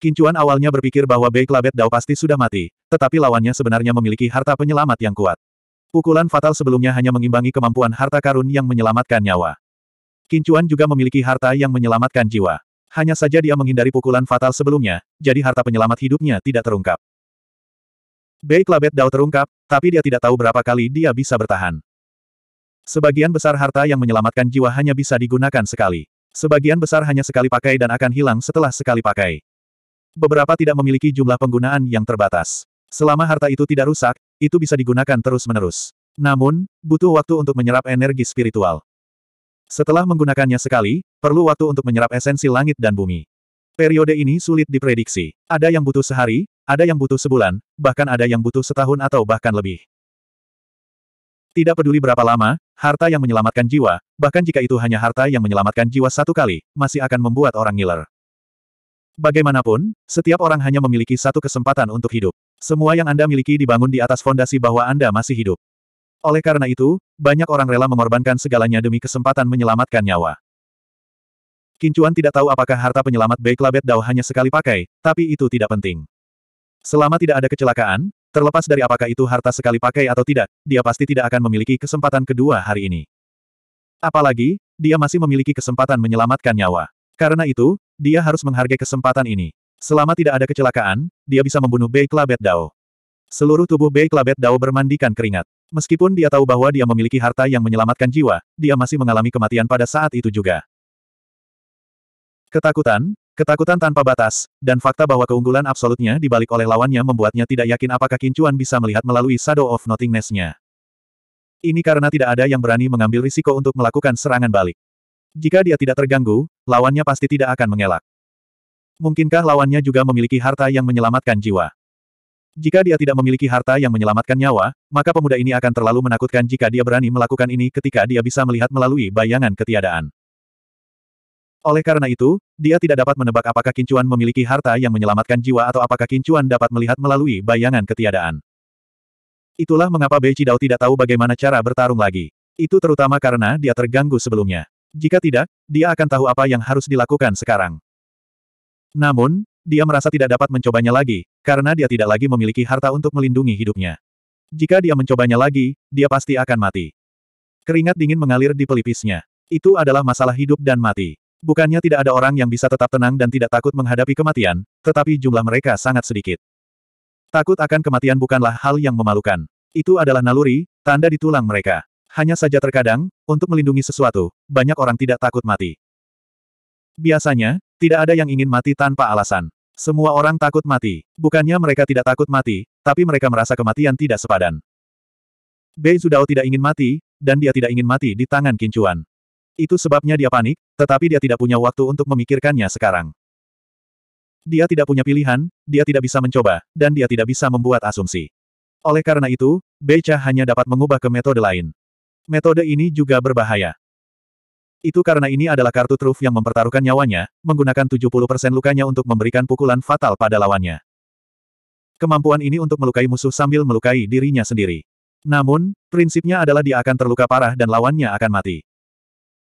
Kincuan awalnya berpikir bahwa Bei Klabet Dao pasti sudah mati, tetapi lawannya sebenarnya memiliki harta penyelamat yang kuat. Pukulan fatal sebelumnya hanya mengimbangi kemampuan harta karun yang menyelamatkan nyawa. Kincuan juga memiliki harta yang menyelamatkan jiwa. Hanya saja dia menghindari pukulan fatal sebelumnya, jadi harta penyelamat hidupnya tidak terungkap. Bei Klabet Dao terungkap, tapi dia tidak tahu berapa kali dia bisa bertahan. Sebagian besar harta yang menyelamatkan jiwa hanya bisa digunakan sekali. Sebagian besar hanya sekali pakai dan akan hilang setelah sekali pakai. Beberapa tidak memiliki jumlah penggunaan yang terbatas. Selama harta itu tidak rusak, itu bisa digunakan terus-menerus. Namun, butuh waktu untuk menyerap energi spiritual. Setelah menggunakannya sekali, perlu waktu untuk menyerap esensi langit dan bumi. Periode ini sulit diprediksi. Ada yang butuh sehari, ada yang butuh sebulan, bahkan ada yang butuh setahun atau bahkan lebih. Tidak peduli berapa lama, harta yang menyelamatkan jiwa, bahkan jika itu hanya harta yang menyelamatkan jiwa satu kali, masih akan membuat orang ngiler. Bagaimanapun, setiap orang hanya memiliki satu kesempatan untuk hidup. Semua yang Anda miliki dibangun di atas fondasi bahwa Anda masih hidup. Oleh karena itu, banyak orang rela mengorbankan segalanya demi kesempatan menyelamatkan nyawa. Kincuan tidak tahu apakah harta penyelamat Beiklabet Dao hanya sekali pakai, tapi itu tidak penting. Selama tidak ada kecelakaan, terlepas dari apakah itu harta sekali pakai atau tidak, dia pasti tidak akan memiliki kesempatan kedua hari ini. Apalagi, dia masih memiliki kesempatan menyelamatkan nyawa. Karena itu, dia harus menghargai kesempatan ini. Selama tidak ada kecelakaan, dia bisa membunuh Bei Klabet Dao. Seluruh tubuh Bei Klabet Dao bermandikan keringat. Meskipun dia tahu bahwa dia memiliki harta yang menyelamatkan jiwa, dia masih mengalami kematian pada saat itu juga. Ketakutan, ketakutan tanpa batas, dan fakta bahwa keunggulan absolutnya dibalik oleh lawannya membuatnya tidak yakin apakah Kincuan bisa melihat melalui Shadow of Nothingness-nya. Ini karena tidak ada yang berani mengambil risiko untuk melakukan serangan balik. Jika dia tidak terganggu, lawannya pasti tidak akan mengelak. Mungkinkah lawannya juga memiliki harta yang menyelamatkan jiwa? Jika dia tidak memiliki harta yang menyelamatkan nyawa, maka pemuda ini akan terlalu menakutkan jika dia berani melakukan ini ketika dia bisa melihat melalui bayangan ketiadaan. Oleh karena itu, dia tidak dapat menebak apakah Kincuan memiliki harta yang menyelamatkan jiwa atau apakah Kincuan dapat melihat melalui bayangan ketiadaan. Itulah mengapa Bei Chidao tidak tahu bagaimana cara bertarung lagi. Itu terutama karena dia terganggu sebelumnya. Jika tidak, dia akan tahu apa yang harus dilakukan sekarang. Namun, dia merasa tidak dapat mencobanya lagi, karena dia tidak lagi memiliki harta untuk melindungi hidupnya. Jika dia mencobanya lagi, dia pasti akan mati. Keringat dingin mengalir di pelipisnya. Itu adalah masalah hidup dan mati. Bukannya tidak ada orang yang bisa tetap tenang dan tidak takut menghadapi kematian, tetapi jumlah mereka sangat sedikit. Takut akan kematian bukanlah hal yang memalukan. Itu adalah naluri, tanda di tulang mereka. Hanya saja terkadang, untuk melindungi sesuatu, banyak orang tidak takut mati. Biasanya, tidak ada yang ingin mati tanpa alasan. Semua orang takut mati. Bukannya mereka tidak takut mati, tapi mereka merasa kematian tidak sepadan. Bei Zudao tidak ingin mati, dan dia tidak ingin mati di tangan Kincuan. Itu sebabnya dia panik, tetapi dia tidak punya waktu untuk memikirkannya sekarang. Dia tidak punya pilihan, dia tidak bisa mencoba, dan dia tidak bisa membuat asumsi. Oleh karena itu, Bei Cha hanya dapat mengubah ke metode lain. Metode ini juga berbahaya. Itu karena ini adalah kartu truf yang mempertaruhkan nyawanya, menggunakan 70% lukanya untuk memberikan pukulan fatal pada lawannya. Kemampuan ini untuk melukai musuh sambil melukai dirinya sendiri. Namun, prinsipnya adalah dia akan terluka parah dan lawannya akan mati.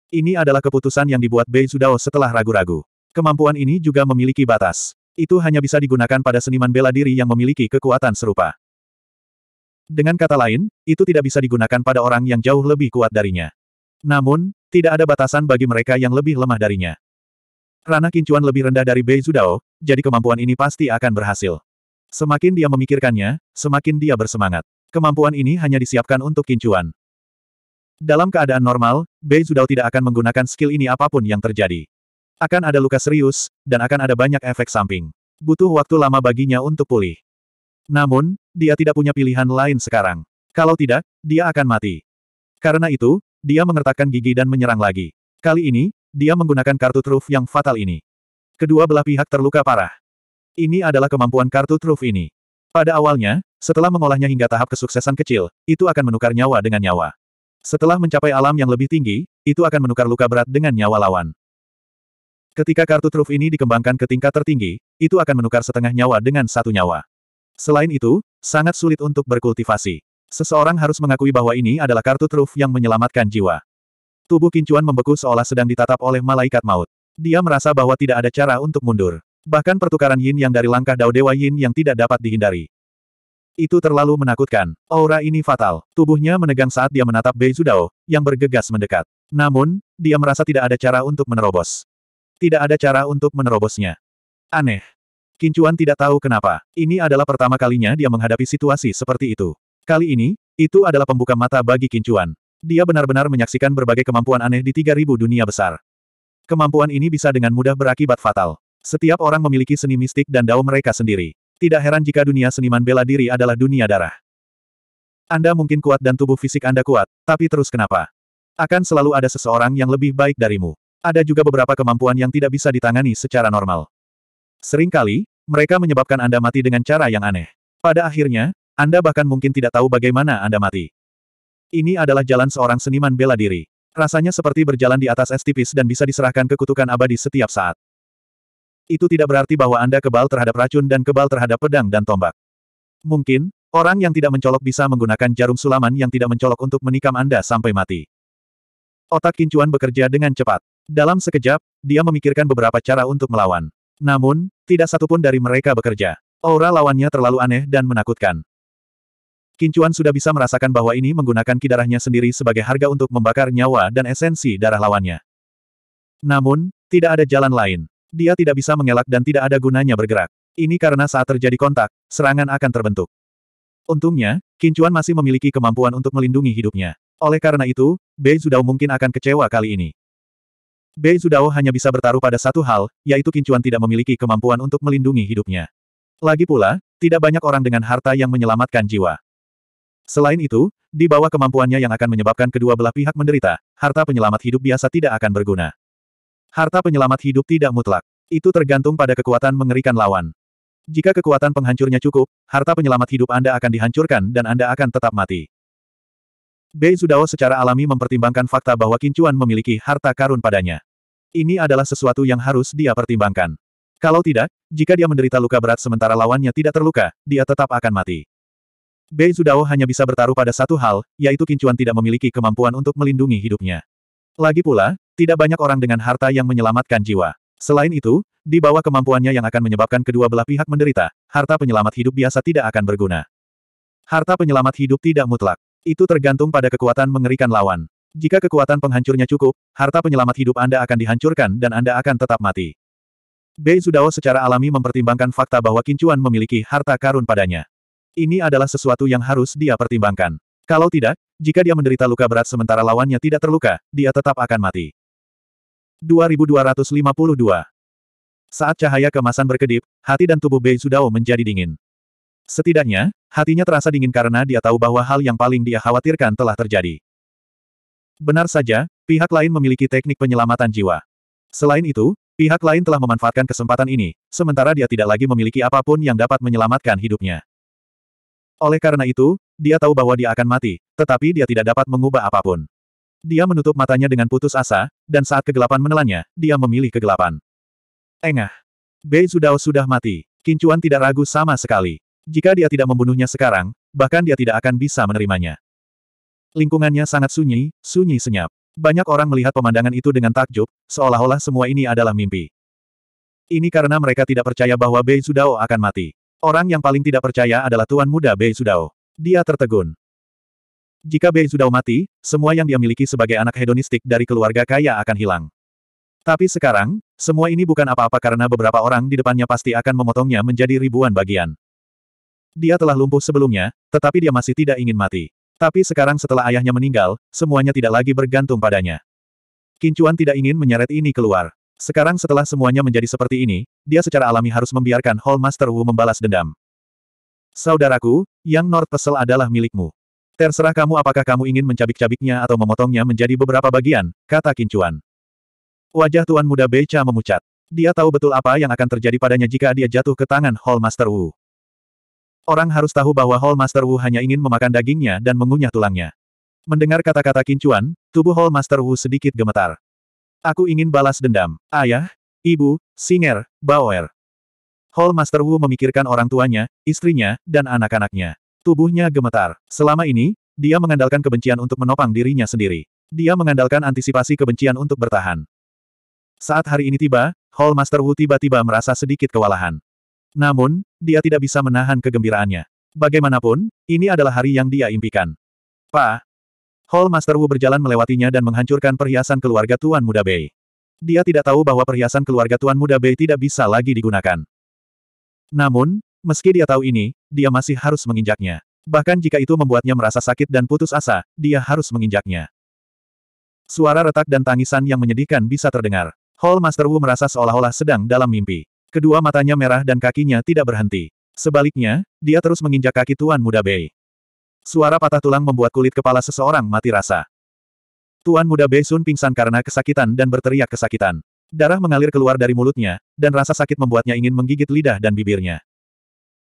Ini adalah keputusan yang dibuat Bei Sudao setelah ragu-ragu. Kemampuan ini juga memiliki batas. Itu hanya bisa digunakan pada seniman bela diri yang memiliki kekuatan serupa. Dengan kata lain, itu tidak bisa digunakan pada orang yang jauh lebih kuat darinya. Namun, tidak ada batasan bagi mereka yang lebih lemah darinya. Ranah kincuan lebih rendah dari Bei Zudao, jadi kemampuan ini pasti akan berhasil. Semakin dia memikirkannya, semakin dia bersemangat. Kemampuan ini hanya disiapkan untuk kincuan. Dalam keadaan normal, Bei Zudao tidak akan menggunakan skill ini apapun yang terjadi. Akan ada luka serius, dan akan ada banyak efek samping. Butuh waktu lama baginya untuk pulih. Namun, dia tidak punya pilihan lain sekarang. Kalau tidak, dia akan mati. Karena itu, dia mengertakkan gigi dan menyerang lagi. Kali ini, dia menggunakan kartu truf yang fatal ini. Kedua belah pihak terluka parah. Ini adalah kemampuan kartu truf ini. Pada awalnya, setelah mengolahnya hingga tahap kesuksesan kecil, itu akan menukar nyawa dengan nyawa. Setelah mencapai alam yang lebih tinggi, itu akan menukar luka berat dengan nyawa lawan. Ketika kartu truf ini dikembangkan ke tingkat tertinggi, itu akan menukar setengah nyawa dengan satu nyawa. Selain itu, sangat sulit untuk berkultivasi. Seseorang harus mengakui bahwa ini adalah kartu truf yang menyelamatkan jiwa. Tubuh Kincuan membeku seolah sedang ditatap oleh malaikat maut. Dia merasa bahwa tidak ada cara untuk mundur. Bahkan pertukaran yin yang dari langkah Dao Dewa Yin yang tidak dapat dihindari. Itu terlalu menakutkan. Aura ini fatal. Tubuhnya menegang saat dia menatap Bei Zudao, yang bergegas mendekat. Namun, dia merasa tidak ada cara untuk menerobos. Tidak ada cara untuk menerobosnya. Aneh. Kincuan tidak tahu kenapa. Ini adalah pertama kalinya dia menghadapi situasi seperti itu. Kali ini, itu adalah pembuka mata bagi Kincuan. Dia benar-benar menyaksikan berbagai kemampuan aneh di 3000 dunia besar. Kemampuan ini bisa dengan mudah berakibat fatal. Setiap orang memiliki seni mistik dan dao mereka sendiri. Tidak heran jika dunia seniman bela diri adalah dunia darah. Anda mungkin kuat dan tubuh fisik Anda kuat, tapi terus kenapa? Akan selalu ada seseorang yang lebih baik darimu. Ada juga beberapa kemampuan yang tidak bisa ditangani secara normal. Seringkali, mereka menyebabkan Anda mati dengan cara yang aneh. Pada akhirnya, Anda bahkan mungkin tidak tahu bagaimana Anda mati. Ini adalah jalan seorang seniman bela diri. Rasanya seperti berjalan di atas es tipis dan bisa diserahkan ke kutukan abadi setiap saat. Itu tidak berarti bahwa Anda kebal terhadap racun dan kebal terhadap pedang dan tombak. Mungkin, orang yang tidak mencolok bisa menggunakan jarum sulaman yang tidak mencolok untuk menikam Anda sampai mati. Otak kincuan bekerja dengan cepat. Dalam sekejap, dia memikirkan beberapa cara untuk melawan. Namun, tidak satupun dari mereka bekerja. Aura lawannya terlalu aneh dan menakutkan. Kincuan sudah bisa merasakan bahwa ini menggunakan kidarahnya sendiri sebagai harga untuk membakar nyawa dan esensi darah lawannya. Namun, tidak ada jalan lain. Dia tidak bisa mengelak dan tidak ada gunanya bergerak. Ini karena saat terjadi kontak, serangan akan terbentuk. Untungnya, Kincuan masih memiliki kemampuan untuk melindungi hidupnya. Oleh karena itu, Bei sudah mungkin akan kecewa kali ini. Bei Zudao hanya bisa bertaruh pada satu hal, yaitu Kincuan tidak memiliki kemampuan untuk melindungi hidupnya. Lagi pula, tidak banyak orang dengan harta yang menyelamatkan jiwa. Selain itu, di bawah kemampuannya yang akan menyebabkan kedua belah pihak menderita, harta penyelamat hidup biasa tidak akan berguna. Harta penyelamat hidup tidak mutlak. Itu tergantung pada kekuatan mengerikan lawan. Jika kekuatan penghancurnya cukup, harta penyelamat hidup Anda akan dihancurkan dan Anda akan tetap mati. Bei Zudao secara alami mempertimbangkan fakta bahwa Kincuan memiliki harta karun padanya. Ini adalah sesuatu yang harus dia pertimbangkan. Kalau tidak, jika dia menderita luka berat sementara lawannya tidak terluka, dia tetap akan mati. Bei Zudao hanya bisa bertaruh pada satu hal, yaitu Kincuan tidak memiliki kemampuan untuk melindungi hidupnya. Lagi pula, tidak banyak orang dengan harta yang menyelamatkan jiwa. Selain itu, di bawah kemampuannya yang akan menyebabkan kedua belah pihak menderita, harta penyelamat hidup biasa tidak akan berguna. Harta penyelamat hidup tidak mutlak. Itu tergantung pada kekuatan mengerikan lawan. Jika kekuatan penghancurnya cukup, harta penyelamat hidup Anda akan dihancurkan dan Anda akan tetap mati. Bei Zudao secara alami mempertimbangkan fakta bahwa Kincuan memiliki harta karun padanya. Ini adalah sesuatu yang harus dia pertimbangkan. Kalau tidak, jika dia menderita luka berat sementara lawannya tidak terluka, dia tetap akan mati. 2252 Saat cahaya kemasan berkedip, hati dan tubuh Bei Zudao menjadi dingin. Setidaknya, hatinya terasa dingin karena dia tahu bahwa hal yang paling dia khawatirkan telah terjadi. Benar saja, pihak lain memiliki teknik penyelamatan jiwa. Selain itu, pihak lain telah memanfaatkan kesempatan ini, sementara dia tidak lagi memiliki apapun yang dapat menyelamatkan hidupnya. Oleh karena itu, dia tahu bahwa dia akan mati, tetapi dia tidak dapat mengubah apapun. Dia menutup matanya dengan putus asa, dan saat kegelapan menelannya, dia memilih kegelapan. Engah. Bei Zudao sudah mati. Kincuan tidak ragu sama sekali. Jika dia tidak membunuhnya sekarang, bahkan dia tidak akan bisa menerimanya. Lingkungannya sangat sunyi, sunyi senyap. Banyak orang melihat pemandangan itu dengan takjub, seolah-olah semua ini adalah mimpi. Ini karena mereka tidak percaya bahwa Bei Sudao akan mati. Orang yang paling tidak percaya adalah Tuan Muda Bei Sudao. Dia tertegun. Jika Bei Sudao mati, semua yang dia miliki sebagai anak hedonistik dari keluarga kaya akan hilang. Tapi sekarang, semua ini bukan apa-apa karena beberapa orang di depannya pasti akan memotongnya menjadi ribuan bagian. Dia telah lumpuh sebelumnya, tetapi dia masih tidak ingin mati. Tapi sekarang setelah ayahnya meninggal, semuanya tidak lagi bergantung padanya. Kincuan tidak ingin menyeret ini keluar. Sekarang setelah semuanya menjadi seperti ini, dia secara alami harus membiarkan Hall Master Wu membalas dendam. Saudaraku, yang North Pesel adalah milikmu. Terserah kamu apakah kamu ingin mencabik-cabiknya atau memotongnya menjadi beberapa bagian, kata Kincuan. Wajah Tuan Muda Beca memucat. Dia tahu betul apa yang akan terjadi padanya jika dia jatuh ke tangan Hall Master Wu. Orang harus tahu bahwa Hall Master Wu hanya ingin memakan dagingnya dan mengunyah tulangnya. Mendengar kata-kata Kincuan, tubuh Hall Master Wu sedikit gemetar. Aku ingin balas dendam. Ayah, ibu, Singer, Bauer. Hall Master Wu memikirkan orang tuanya, istrinya, dan anak-anaknya. Tubuhnya gemetar. Selama ini, dia mengandalkan kebencian untuk menopang dirinya sendiri. Dia mengandalkan antisipasi kebencian untuk bertahan. Saat hari ini tiba, Hall Master Wu tiba-tiba merasa sedikit kewalahan. Namun, dia tidak bisa menahan kegembiraannya. Bagaimanapun, ini adalah hari yang dia impikan. Pa. Hall Master Wu berjalan melewatinya dan menghancurkan perhiasan keluarga Tuan Muda Bei. Dia tidak tahu bahwa perhiasan keluarga Tuan Muda Bei tidak bisa lagi digunakan. Namun, meski dia tahu ini, dia masih harus menginjaknya. Bahkan jika itu membuatnya merasa sakit dan putus asa, dia harus menginjaknya. Suara retak dan tangisan yang menyedihkan bisa terdengar. Hall Master Wu merasa seolah-olah sedang dalam mimpi. Kedua matanya merah dan kakinya tidak berhenti. Sebaliknya, dia terus menginjak kaki Tuan Muda Bei. Suara patah tulang membuat kulit kepala seseorang mati rasa. Tuan Muda Bei Sun pingsan karena kesakitan dan berteriak kesakitan. Darah mengalir keluar dari mulutnya, dan rasa sakit membuatnya ingin menggigit lidah dan bibirnya.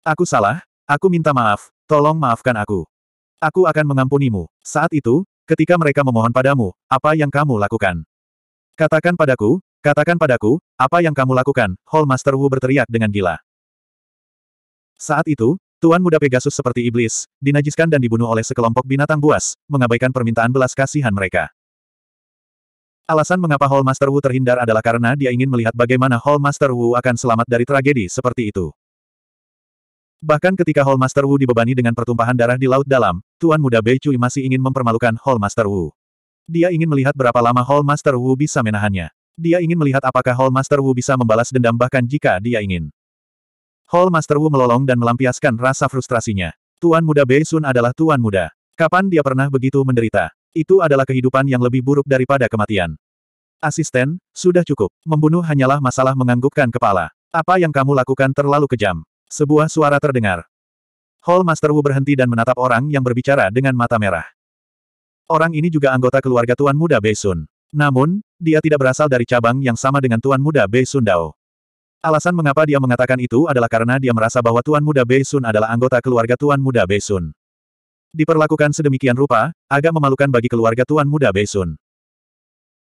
Aku salah, aku minta maaf, tolong maafkan aku. Aku akan mengampunimu. Saat itu, ketika mereka memohon padamu, apa yang kamu lakukan? Katakan padaku, Katakan padaku, apa yang kamu lakukan? Hall Master Wu berteriak dengan gila. Saat itu, Tuan Muda Pegasus seperti iblis, dinajiskan dan dibunuh oleh sekelompok binatang buas, mengabaikan permintaan belas kasihan mereka. Alasan mengapa Hall Master Wu terhindar adalah karena dia ingin melihat bagaimana Hall Master Wu akan selamat dari tragedi seperti itu. Bahkan ketika Hall Master Wu dibebani dengan pertumpahan darah di Laut Dalam, Tuan Muda Bei Cui masih ingin mempermalukan Hall Master Wu. Dia ingin melihat berapa lama Hall Master Wu bisa menahannya. Dia ingin melihat apakah Hall Master Wu bisa membalas dendam bahkan jika dia ingin. Hall Master Wu melolong dan melampiaskan rasa frustrasinya. Tuan muda Bei Sun adalah tuan muda. Kapan dia pernah begitu menderita? Itu adalah kehidupan yang lebih buruk daripada kematian. Asisten, sudah cukup. Membunuh hanyalah masalah menganggukkan kepala. Apa yang kamu lakukan terlalu kejam. Sebuah suara terdengar. Hall Master Wu berhenti dan menatap orang yang berbicara dengan mata merah. Orang ini juga anggota keluarga Tuan Muda Bei Sun. Namun, dia tidak berasal dari cabang yang sama dengan Tuan Muda Bei Sun Dao. Alasan mengapa dia mengatakan itu adalah karena dia merasa bahwa Tuan Muda Bei Sun adalah anggota keluarga Tuan Muda Bei Sun. Diperlakukan sedemikian rupa, agak memalukan bagi keluarga Tuan Muda Bei Sun.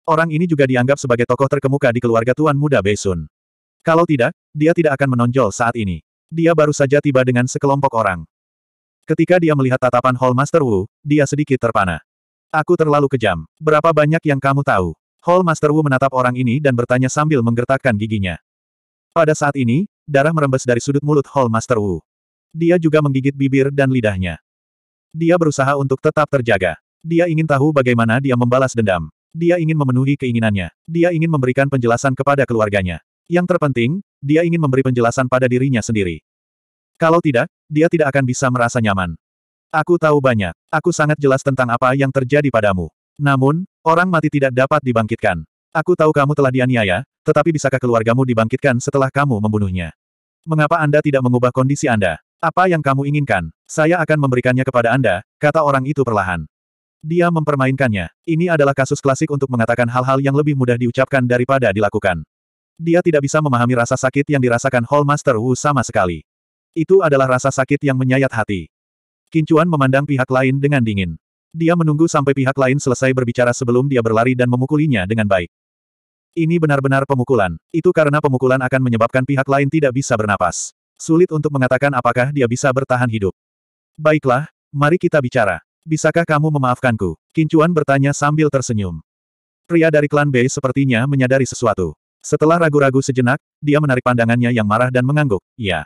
Orang ini juga dianggap sebagai tokoh terkemuka di keluarga Tuan Muda Bei Sun. Kalau tidak, dia tidak akan menonjol saat ini. Dia baru saja tiba dengan sekelompok orang. Ketika dia melihat tatapan Hall Master Wu, dia sedikit terpana. Aku terlalu kejam. Berapa banyak yang kamu tahu? Hall Master Wu menatap orang ini dan bertanya sambil menggertakkan giginya. Pada saat ini, darah merembes dari sudut mulut Hall Master Wu. Dia juga menggigit bibir dan lidahnya. Dia berusaha untuk tetap terjaga. Dia ingin tahu bagaimana dia membalas dendam. Dia ingin memenuhi keinginannya. Dia ingin memberikan penjelasan kepada keluarganya. Yang terpenting, dia ingin memberi penjelasan pada dirinya sendiri. Kalau tidak, dia tidak akan bisa merasa nyaman. Aku tahu banyak. Aku sangat jelas tentang apa yang terjadi padamu. Namun, orang mati tidak dapat dibangkitkan. Aku tahu kamu telah dianiaya, tetapi bisakah keluargamu dibangkitkan setelah kamu membunuhnya? Mengapa Anda tidak mengubah kondisi Anda? Apa yang kamu inginkan? Saya akan memberikannya kepada Anda, kata orang itu perlahan. Dia mempermainkannya. Ini adalah kasus klasik untuk mengatakan hal-hal yang lebih mudah diucapkan daripada dilakukan. Dia tidak bisa memahami rasa sakit yang dirasakan Hallmaster Master Wu sama sekali. Itu adalah rasa sakit yang menyayat hati. Kincuan memandang pihak lain dengan dingin. Dia menunggu sampai pihak lain selesai berbicara sebelum dia berlari dan memukulinya dengan baik. Ini benar-benar pemukulan. Itu karena pemukulan akan menyebabkan pihak lain tidak bisa bernapas. Sulit untuk mengatakan apakah dia bisa bertahan hidup. Baiklah, mari kita bicara. Bisakah kamu memaafkanku? Kincuan bertanya sambil tersenyum. Pria dari klan B sepertinya menyadari sesuatu. Setelah ragu-ragu sejenak, dia menarik pandangannya yang marah dan mengangguk, Ya.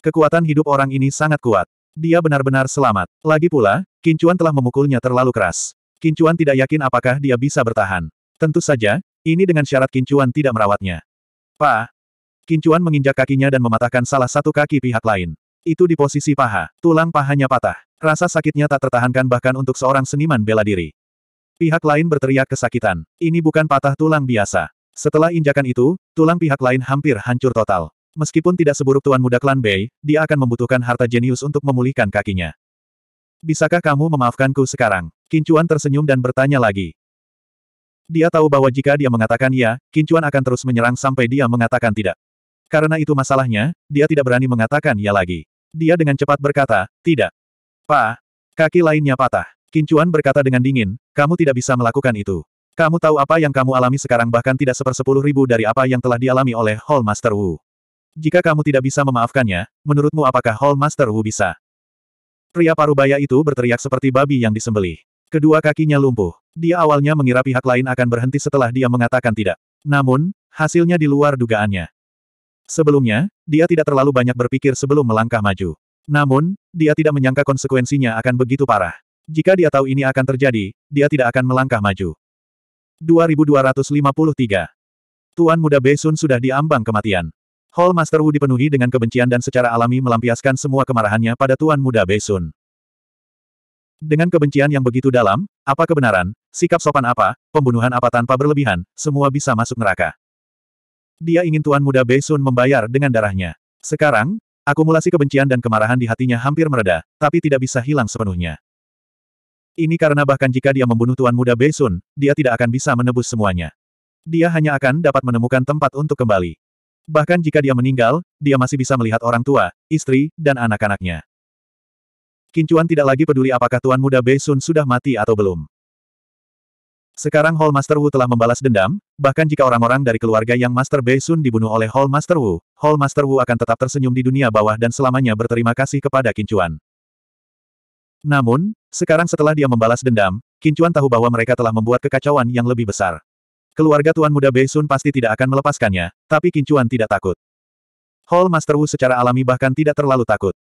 Kekuatan hidup orang ini sangat kuat. Dia benar-benar selamat. Lagi pula, Kincuan telah memukulnya terlalu keras. Kincuan tidak yakin apakah dia bisa bertahan. Tentu saja, ini dengan syarat Kincuan tidak merawatnya. Pa! Kincuan menginjak kakinya dan mematahkan salah satu kaki pihak lain. Itu di posisi paha, tulang pahanya patah. Rasa sakitnya tak tertahankan bahkan untuk seorang seniman bela diri. Pihak lain berteriak kesakitan. Ini bukan patah tulang biasa. Setelah injakan itu, tulang pihak lain hampir hancur total. Meskipun tidak seburuk Tuan Muda Klan Bei, dia akan membutuhkan harta jenius untuk memulihkan kakinya. Bisakah kamu memaafkanku sekarang? Kincuan tersenyum dan bertanya lagi. Dia tahu bahwa jika dia mengatakan ya, Kincuan akan terus menyerang sampai dia mengatakan tidak. Karena itu masalahnya, dia tidak berani mengatakan ya lagi. Dia dengan cepat berkata, tidak. Pa, kaki lainnya patah. Kincuan berkata dengan dingin, kamu tidak bisa melakukan itu. Kamu tahu apa yang kamu alami sekarang bahkan tidak sepersepuluh ribu dari apa yang telah dialami oleh Hall Master Wu. Jika kamu tidak bisa memaafkannya, menurutmu apakah Hall Master Wu bisa? Pria parubaya itu berteriak seperti babi yang disembelih. Kedua kakinya lumpuh. Dia awalnya mengira pihak lain akan berhenti setelah dia mengatakan tidak. Namun, hasilnya di luar dugaannya. Sebelumnya, dia tidak terlalu banyak berpikir sebelum melangkah maju. Namun, dia tidak menyangka konsekuensinya akan begitu parah. Jika dia tahu ini akan terjadi, dia tidak akan melangkah maju. 2253. Tuan muda Besun sudah diambang kematian. Hall Master Wu dipenuhi dengan kebencian dan secara alami melampiaskan semua kemarahannya pada Tuan Muda Beisun. Dengan kebencian yang begitu dalam, apa kebenaran, sikap sopan apa, pembunuhan apa tanpa berlebihan, semua bisa masuk neraka. Dia ingin Tuan Muda Beisun membayar dengan darahnya. Sekarang, akumulasi kebencian dan kemarahan di hatinya hampir mereda, tapi tidak bisa hilang sepenuhnya. Ini karena bahkan jika dia membunuh Tuan Muda Beisun, dia tidak akan bisa menebus semuanya. Dia hanya akan dapat menemukan tempat untuk kembali. Bahkan jika dia meninggal, dia masih bisa melihat orang tua, istri, dan anak-anaknya. Kincuan tidak lagi peduli apakah Tuan Muda Beisun sudah mati atau belum. Sekarang Hall Master Wu telah membalas dendam, bahkan jika orang-orang dari keluarga yang Master Beisun dibunuh oleh Hall Master Wu, Hall Master Wu akan tetap tersenyum di dunia bawah dan selamanya berterima kasih kepada Kincuan. Namun, sekarang setelah dia membalas dendam, Kincuan tahu bahwa mereka telah membuat kekacauan yang lebih besar. Keluarga Tuan Muda Beisun pasti tidak akan melepaskannya, tapi Kincuan tidak takut. Hall Master Wu secara alami bahkan tidak terlalu takut.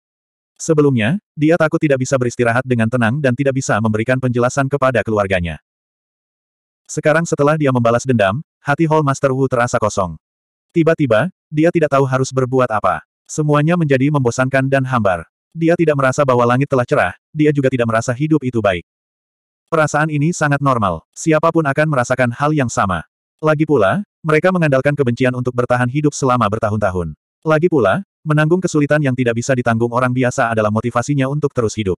Sebelumnya, dia takut tidak bisa beristirahat dengan tenang dan tidak bisa memberikan penjelasan kepada keluarganya. Sekarang setelah dia membalas dendam, hati Hall Master Wu terasa kosong. Tiba-tiba, dia tidak tahu harus berbuat apa. Semuanya menjadi membosankan dan hambar. Dia tidak merasa bahwa langit telah cerah, dia juga tidak merasa hidup itu baik. Perasaan ini sangat normal, siapapun akan merasakan hal yang sama. Lagi pula, mereka mengandalkan kebencian untuk bertahan hidup selama bertahun-tahun. Lagi pula, menanggung kesulitan yang tidak bisa ditanggung orang biasa adalah motivasinya untuk terus hidup.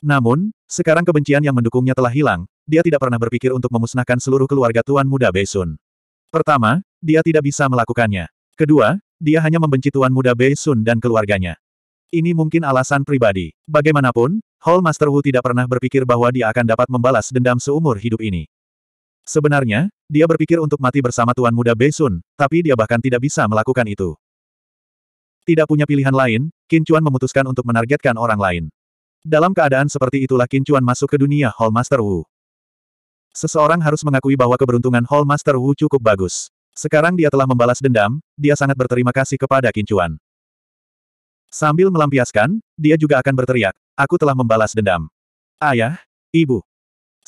Namun, sekarang kebencian yang mendukungnya telah hilang, dia tidak pernah berpikir untuk memusnahkan seluruh keluarga Tuan Muda Beisun. Pertama, dia tidak bisa melakukannya. Kedua, dia hanya membenci Tuan Muda Beisun dan keluarganya. Ini mungkin alasan pribadi. Bagaimanapun, Hall Master Wu tidak pernah berpikir bahwa dia akan dapat membalas dendam seumur hidup ini. Sebenarnya, dia berpikir untuk mati bersama Tuan Muda Besun, tapi dia bahkan tidak bisa melakukan itu. Tidak punya pilihan lain, Qin Chuan memutuskan untuk menargetkan orang lain. Dalam keadaan seperti itulah Qin Chuan masuk ke dunia Hall Master Wu. Seseorang harus mengakui bahwa keberuntungan Hall Master Wu cukup bagus. Sekarang dia telah membalas dendam, dia sangat berterima kasih kepada Qin Chuan. Sambil melampiaskan, dia juga akan berteriak, aku telah membalas dendam. Ayah, ibu.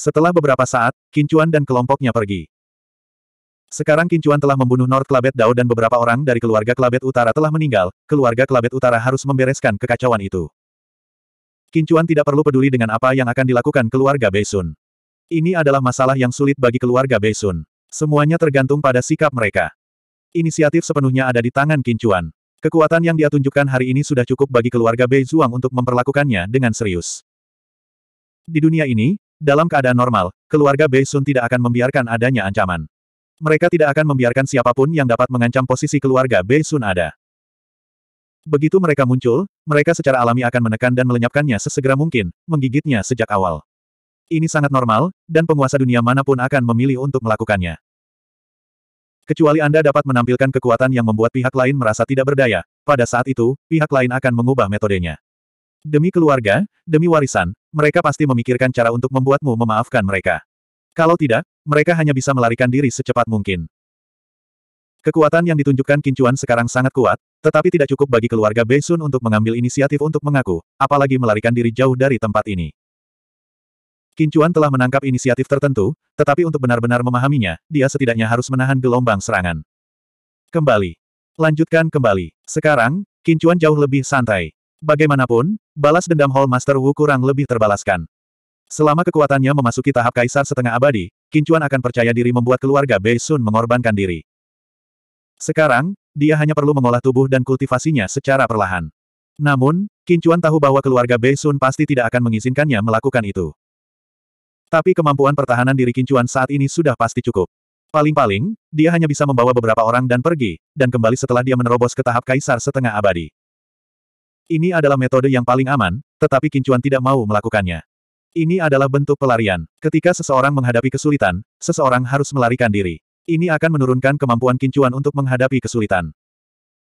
Setelah beberapa saat, Kincuan dan kelompoknya pergi. Sekarang Kincuan telah membunuh North Klabet Dao dan beberapa orang dari keluarga Klabet Utara telah meninggal, keluarga Klabet Utara harus membereskan kekacauan itu. Kincuan tidak perlu peduli dengan apa yang akan dilakukan keluarga Beisun. Ini adalah masalah yang sulit bagi keluarga Beisun. Semuanya tergantung pada sikap mereka. Inisiatif sepenuhnya ada di tangan Kincuan. Kekuatan yang dia tunjukkan hari ini sudah cukup bagi keluarga Bei Zhuang untuk memperlakukannya dengan serius. Di dunia ini, dalam keadaan normal, keluarga Bei Sun tidak akan membiarkan adanya ancaman. Mereka tidak akan membiarkan siapapun yang dapat mengancam posisi keluarga Bei Sun ada. Begitu mereka muncul, mereka secara alami akan menekan dan melenyapkannya sesegera mungkin, menggigitnya sejak awal. Ini sangat normal, dan penguasa dunia manapun akan memilih untuk melakukannya. Kecuali Anda dapat menampilkan kekuatan yang membuat pihak lain merasa tidak berdaya, pada saat itu, pihak lain akan mengubah metodenya. Demi keluarga, demi warisan, mereka pasti memikirkan cara untuk membuatmu memaafkan mereka. Kalau tidak, mereka hanya bisa melarikan diri secepat mungkin. Kekuatan yang ditunjukkan Kincuan sekarang sangat kuat, tetapi tidak cukup bagi keluarga Beisun untuk mengambil inisiatif untuk mengaku, apalagi melarikan diri jauh dari tempat ini. Kincuan telah menangkap inisiatif tertentu, tetapi untuk benar-benar memahaminya, dia setidaknya harus menahan gelombang serangan. Kembali. Lanjutkan kembali. Sekarang, Kincuan jauh lebih santai. Bagaimanapun, balas dendam Hall Master Wu kurang lebih terbalaskan. Selama kekuatannya memasuki tahap kaisar setengah abadi, Kincuan akan percaya diri membuat keluarga Bei Sun mengorbankan diri. Sekarang, dia hanya perlu mengolah tubuh dan kultivasinya secara perlahan. Namun, Kincuan tahu bahwa keluarga Bei Sun pasti tidak akan mengizinkannya melakukan itu. Tapi kemampuan pertahanan diri Kincuan saat ini sudah pasti cukup. Paling-paling, dia hanya bisa membawa beberapa orang dan pergi, dan kembali setelah dia menerobos ke tahap kaisar setengah abadi. Ini adalah metode yang paling aman, tetapi Kincuan tidak mau melakukannya. Ini adalah bentuk pelarian. Ketika seseorang menghadapi kesulitan, seseorang harus melarikan diri. Ini akan menurunkan kemampuan Kincuan untuk menghadapi kesulitan.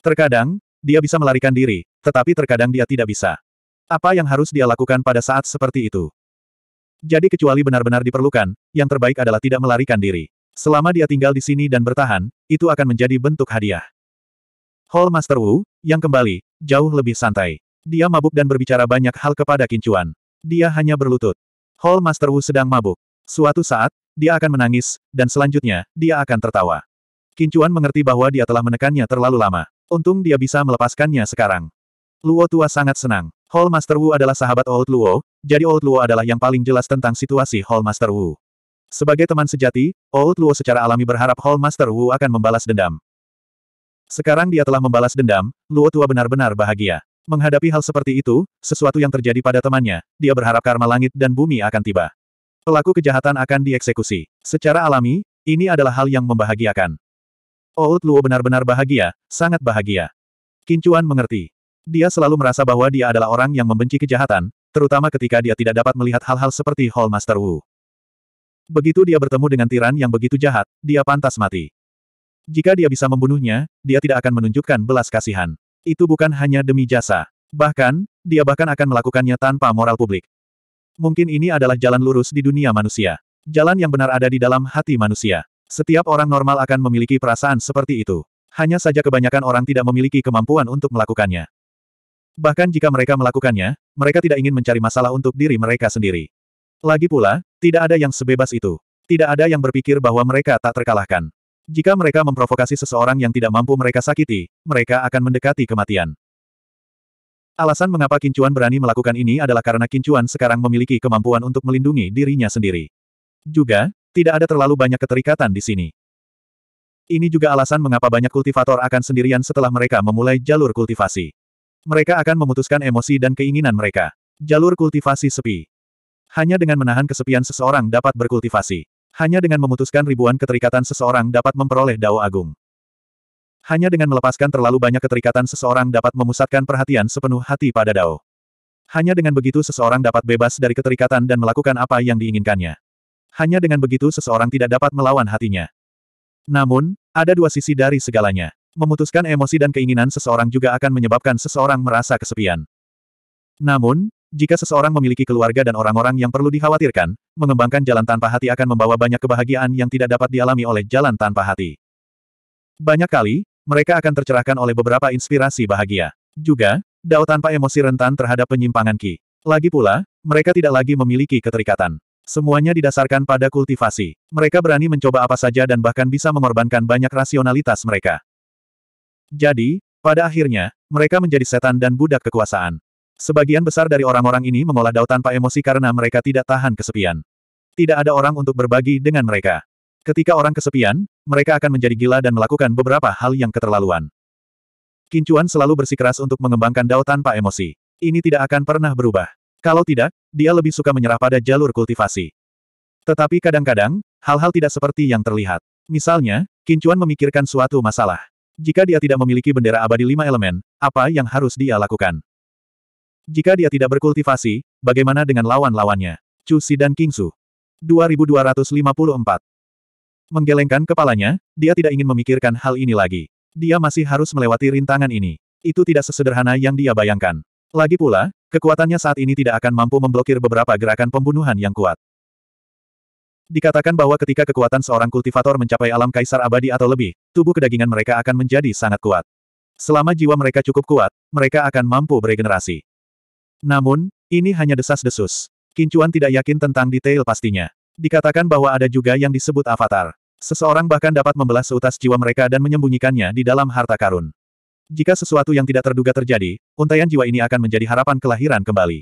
Terkadang, dia bisa melarikan diri, tetapi terkadang dia tidak bisa. Apa yang harus dia lakukan pada saat seperti itu? Jadi kecuali benar-benar diperlukan, yang terbaik adalah tidak melarikan diri. Selama dia tinggal di sini dan bertahan, itu akan menjadi bentuk hadiah. Hall Master Wu, yang kembali, jauh lebih santai. Dia mabuk dan berbicara banyak hal kepada Kincuan. Dia hanya berlutut. Hall Master Wu sedang mabuk. Suatu saat, dia akan menangis, dan selanjutnya, dia akan tertawa. Kincuan mengerti bahwa dia telah menekannya terlalu lama. Untung dia bisa melepaskannya sekarang. Luo Tua sangat senang. Hall Master Wu adalah sahabat Old Luo, jadi Old Luo adalah yang paling jelas tentang situasi Hall Master Wu. Sebagai teman sejati, Old Luo secara alami berharap Hall Master Wu akan membalas dendam. Sekarang dia telah membalas dendam, Luo Tua benar-benar bahagia. Menghadapi hal seperti itu, sesuatu yang terjadi pada temannya, dia berharap karma langit dan bumi akan tiba. Pelaku kejahatan akan dieksekusi. Secara alami, ini adalah hal yang membahagiakan. Old Luo benar-benar bahagia, sangat bahagia. Kincuan mengerti. Dia selalu merasa bahwa dia adalah orang yang membenci kejahatan, terutama ketika dia tidak dapat melihat hal-hal seperti Hall Master Wu. Begitu dia bertemu dengan tiran yang begitu jahat, dia pantas mati. Jika dia bisa membunuhnya, dia tidak akan menunjukkan belas kasihan. Itu bukan hanya demi jasa. Bahkan, dia bahkan akan melakukannya tanpa moral publik. Mungkin ini adalah jalan lurus di dunia manusia. Jalan yang benar ada di dalam hati manusia. Setiap orang normal akan memiliki perasaan seperti itu. Hanya saja kebanyakan orang tidak memiliki kemampuan untuk melakukannya. Bahkan jika mereka melakukannya, mereka tidak ingin mencari masalah untuk diri mereka sendiri. Lagi pula, tidak ada yang sebebas itu. Tidak ada yang berpikir bahwa mereka tak terkalahkan. Jika mereka memprovokasi seseorang yang tidak mampu mereka sakiti, mereka akan mendekati kematian. Alasan mengapa Kincuan berani melakukan ini adalah karena Kincuan sekarang memiliki kemampuan untuk melindungi dirinya sendiri. Juga, tidak ada terlalu banyak keterikatan di sini. Ini juga alasan mengapa banyak kultivator akan sendirian setelah mereka memulai jalur kultivasi. Mereka akan memutuskan emosi dan keinginan mereka. Jalur kultivasi sepi. Hanya dengan menahan kesepian seseorang dapat berkultivasi. Hanya dengan memutuskan ribuan keterikatan seseorang dapat memperoleh dao agung. Hanya dengan melepaskan terlalu banyak keterikatan seseorang dapat memusatkan perhatian sepenuh hati pada dao. Hanya dengan begitu seseorang dapat bebas dari keterikatan dan melakukan apa yang diinginkannya. Hanya dengan begitu seseorang tidak dapat melawan hatinya. Namun, ada dua sisi dari segalanya. Memutuskan emosi dan keinginan seseorang juga akan menyebabkan seseorang merasa kesepian. Namun, jika seseorang memiliki keluarga dan orang-orang yang perlu dikhawatirkan, mengembangkan jalan tanpa hati akan membawa banyak kebahagiaan yang tidak dapat dialami oleh jalan tanpa hati. Banyak kali, mereka akan tercerahkan oleh beberapa inspirasi bahagia. Juga, Dao tanpa emosi rentan terhadap penyimpangan Ki. Lagi pula, mereka tidak lagi memiliki keterikatan. Semuanya didasarkan pada kultivasi. Mereka berani mencoba apa saja dan bahkan bisa mengorbankan banyak rasionalitas mereka. Jadi, pada akhirnya, mereka menjadi setan dan budak kekuasaan. Sebagian besar dari orang-orang ini mengolah Dao tanpa emosi karena mereka tidak tahan kesepian. Tidak ada orang untuk berbagi dengan mereka. Ketika orang kesepian, mereka akan menjadi gila dan melakukan beberapa hal yang keterlaluan. Kincuan selalu bersikeras untuk mengembangkan Dao tanpa emosi. Ini tidak akan pernah berubah. Kalau tidak, dia lebih suka menyerah pada jalur kultivasi. Tetapi kadang-kadang, hal-hal tidak seperti yang terlihat. Misalnya, Kincuan memikirkan suatu masalah. Jika dia tidak memiliki bendera abadi lima elemen, apa yang harus dia lakukan? Jika dia tidak berkultivasi, bagaimana dengan lawan-lawannya? Chu Si dan King Su. 2254. Menggelengkan kepalanya, dia tidak ingin memikirkan hal ini lagi. Dia masih harus melewati rintangan ini. Itu tidak sesederhana yang dia bayangkan. Lagi pula, kekuatannya saat ini tidak akan mampu memblokir beberapa gerakan pembunuhan yang kuat. Dikatakan bahwa ketika kekuatan seorang kultivator mencapai alam kaisar abadi atau lebih, tubuh kedagingan mereka akan menjadi sangat kuat. Selama jiwa mereka cukup kuat, mereka akan mampu beregenerasi. Namun, ini hanya desas-desus. Kincuan tidak yakin tentang detail pastinya. Dikatakan bahwa ada juga yang disebut avatar. Seseorang bahkan dapat membelah seutas jiwa mereka dan menyembunyikannya di dalam harta karun. Jika sesuatu yang tidak terduga terjadi, untaian jiwa ini akan menjadi harapan kelahiran kembali.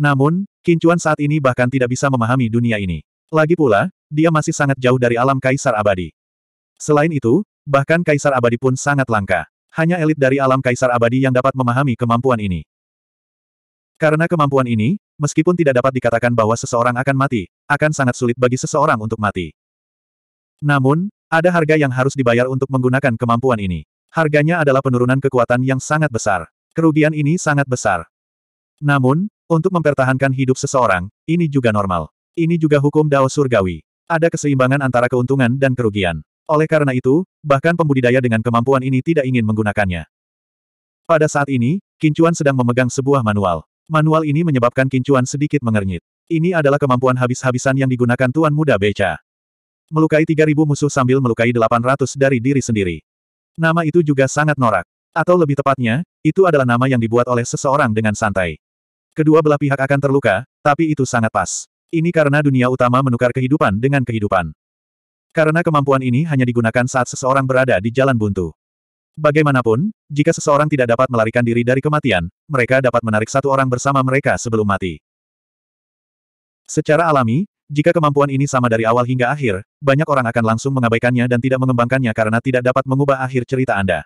Namun, Kincuan saat ini bahkan tidak bisa memahami dunia ini. Lagi pula, dia masih sangat jauh dari alam Kaisar Abadi. Selain itu, bahkan Kaisar Abadi pun sangat langka. Hanya elit dari alam Kaisar Abadi yang dapat memahami kemampuan ini. Karena kemampuan ini, meskipun tidak dapat dikatakan bahwa seseorang akan mati, akan sangat sulit bagi seseorang untuk mati. Namun, ada harga yang harus dibayar untuk menggunakan kemampuan ini. Harganya adalah penurunan kekuatan yang sangat besar. Kerugian ini sangat besar. Namun, untuk mempertahankan hidup seseorang, ini juga normal. Ini juga hukum Dao surgawi. Ada keseimbangan antara keuntungan dan kerugian. Oleh karena itu, bahkan pembudidaya dengan kemampuan ini tidak ingin menggunakannya. Pada saat ini, Kincuan sedang memegang sebuah manual. Manual ini menyebabkan Kincuan sedikit mengernyit. Ini adalah kemampuan habis-habisan yang digunakan Tuan Muda Beca. Melukai 3.000 musuh sambil melukai 800 dari diri sendiri. Nama itu juga sangat norak. Atau lebih tepatnya, itu adalah nama yang dibuat oleh seseorang dengan santai. Kedua belah pihak akan terluka, tapi itu sangat pas. Ini karena dunia utama menukar kehidupan dengan kehidupan. Karena kemampuan ini hanya digunakan saat seseorang berada di jalan buntu. Bagaimanapun, jika seseorang tidak dapat melarikan diri dari kematian, mereka dapat menarik satu orang bersama mereka sebelum mati. Secara alami, jika kemampuan ini sama dari awal hingga akhir, banyak orang akan langsung mengabaikannya dan tidak mengembangkannya karena tidak dapat mengubah akhir cerita Anda.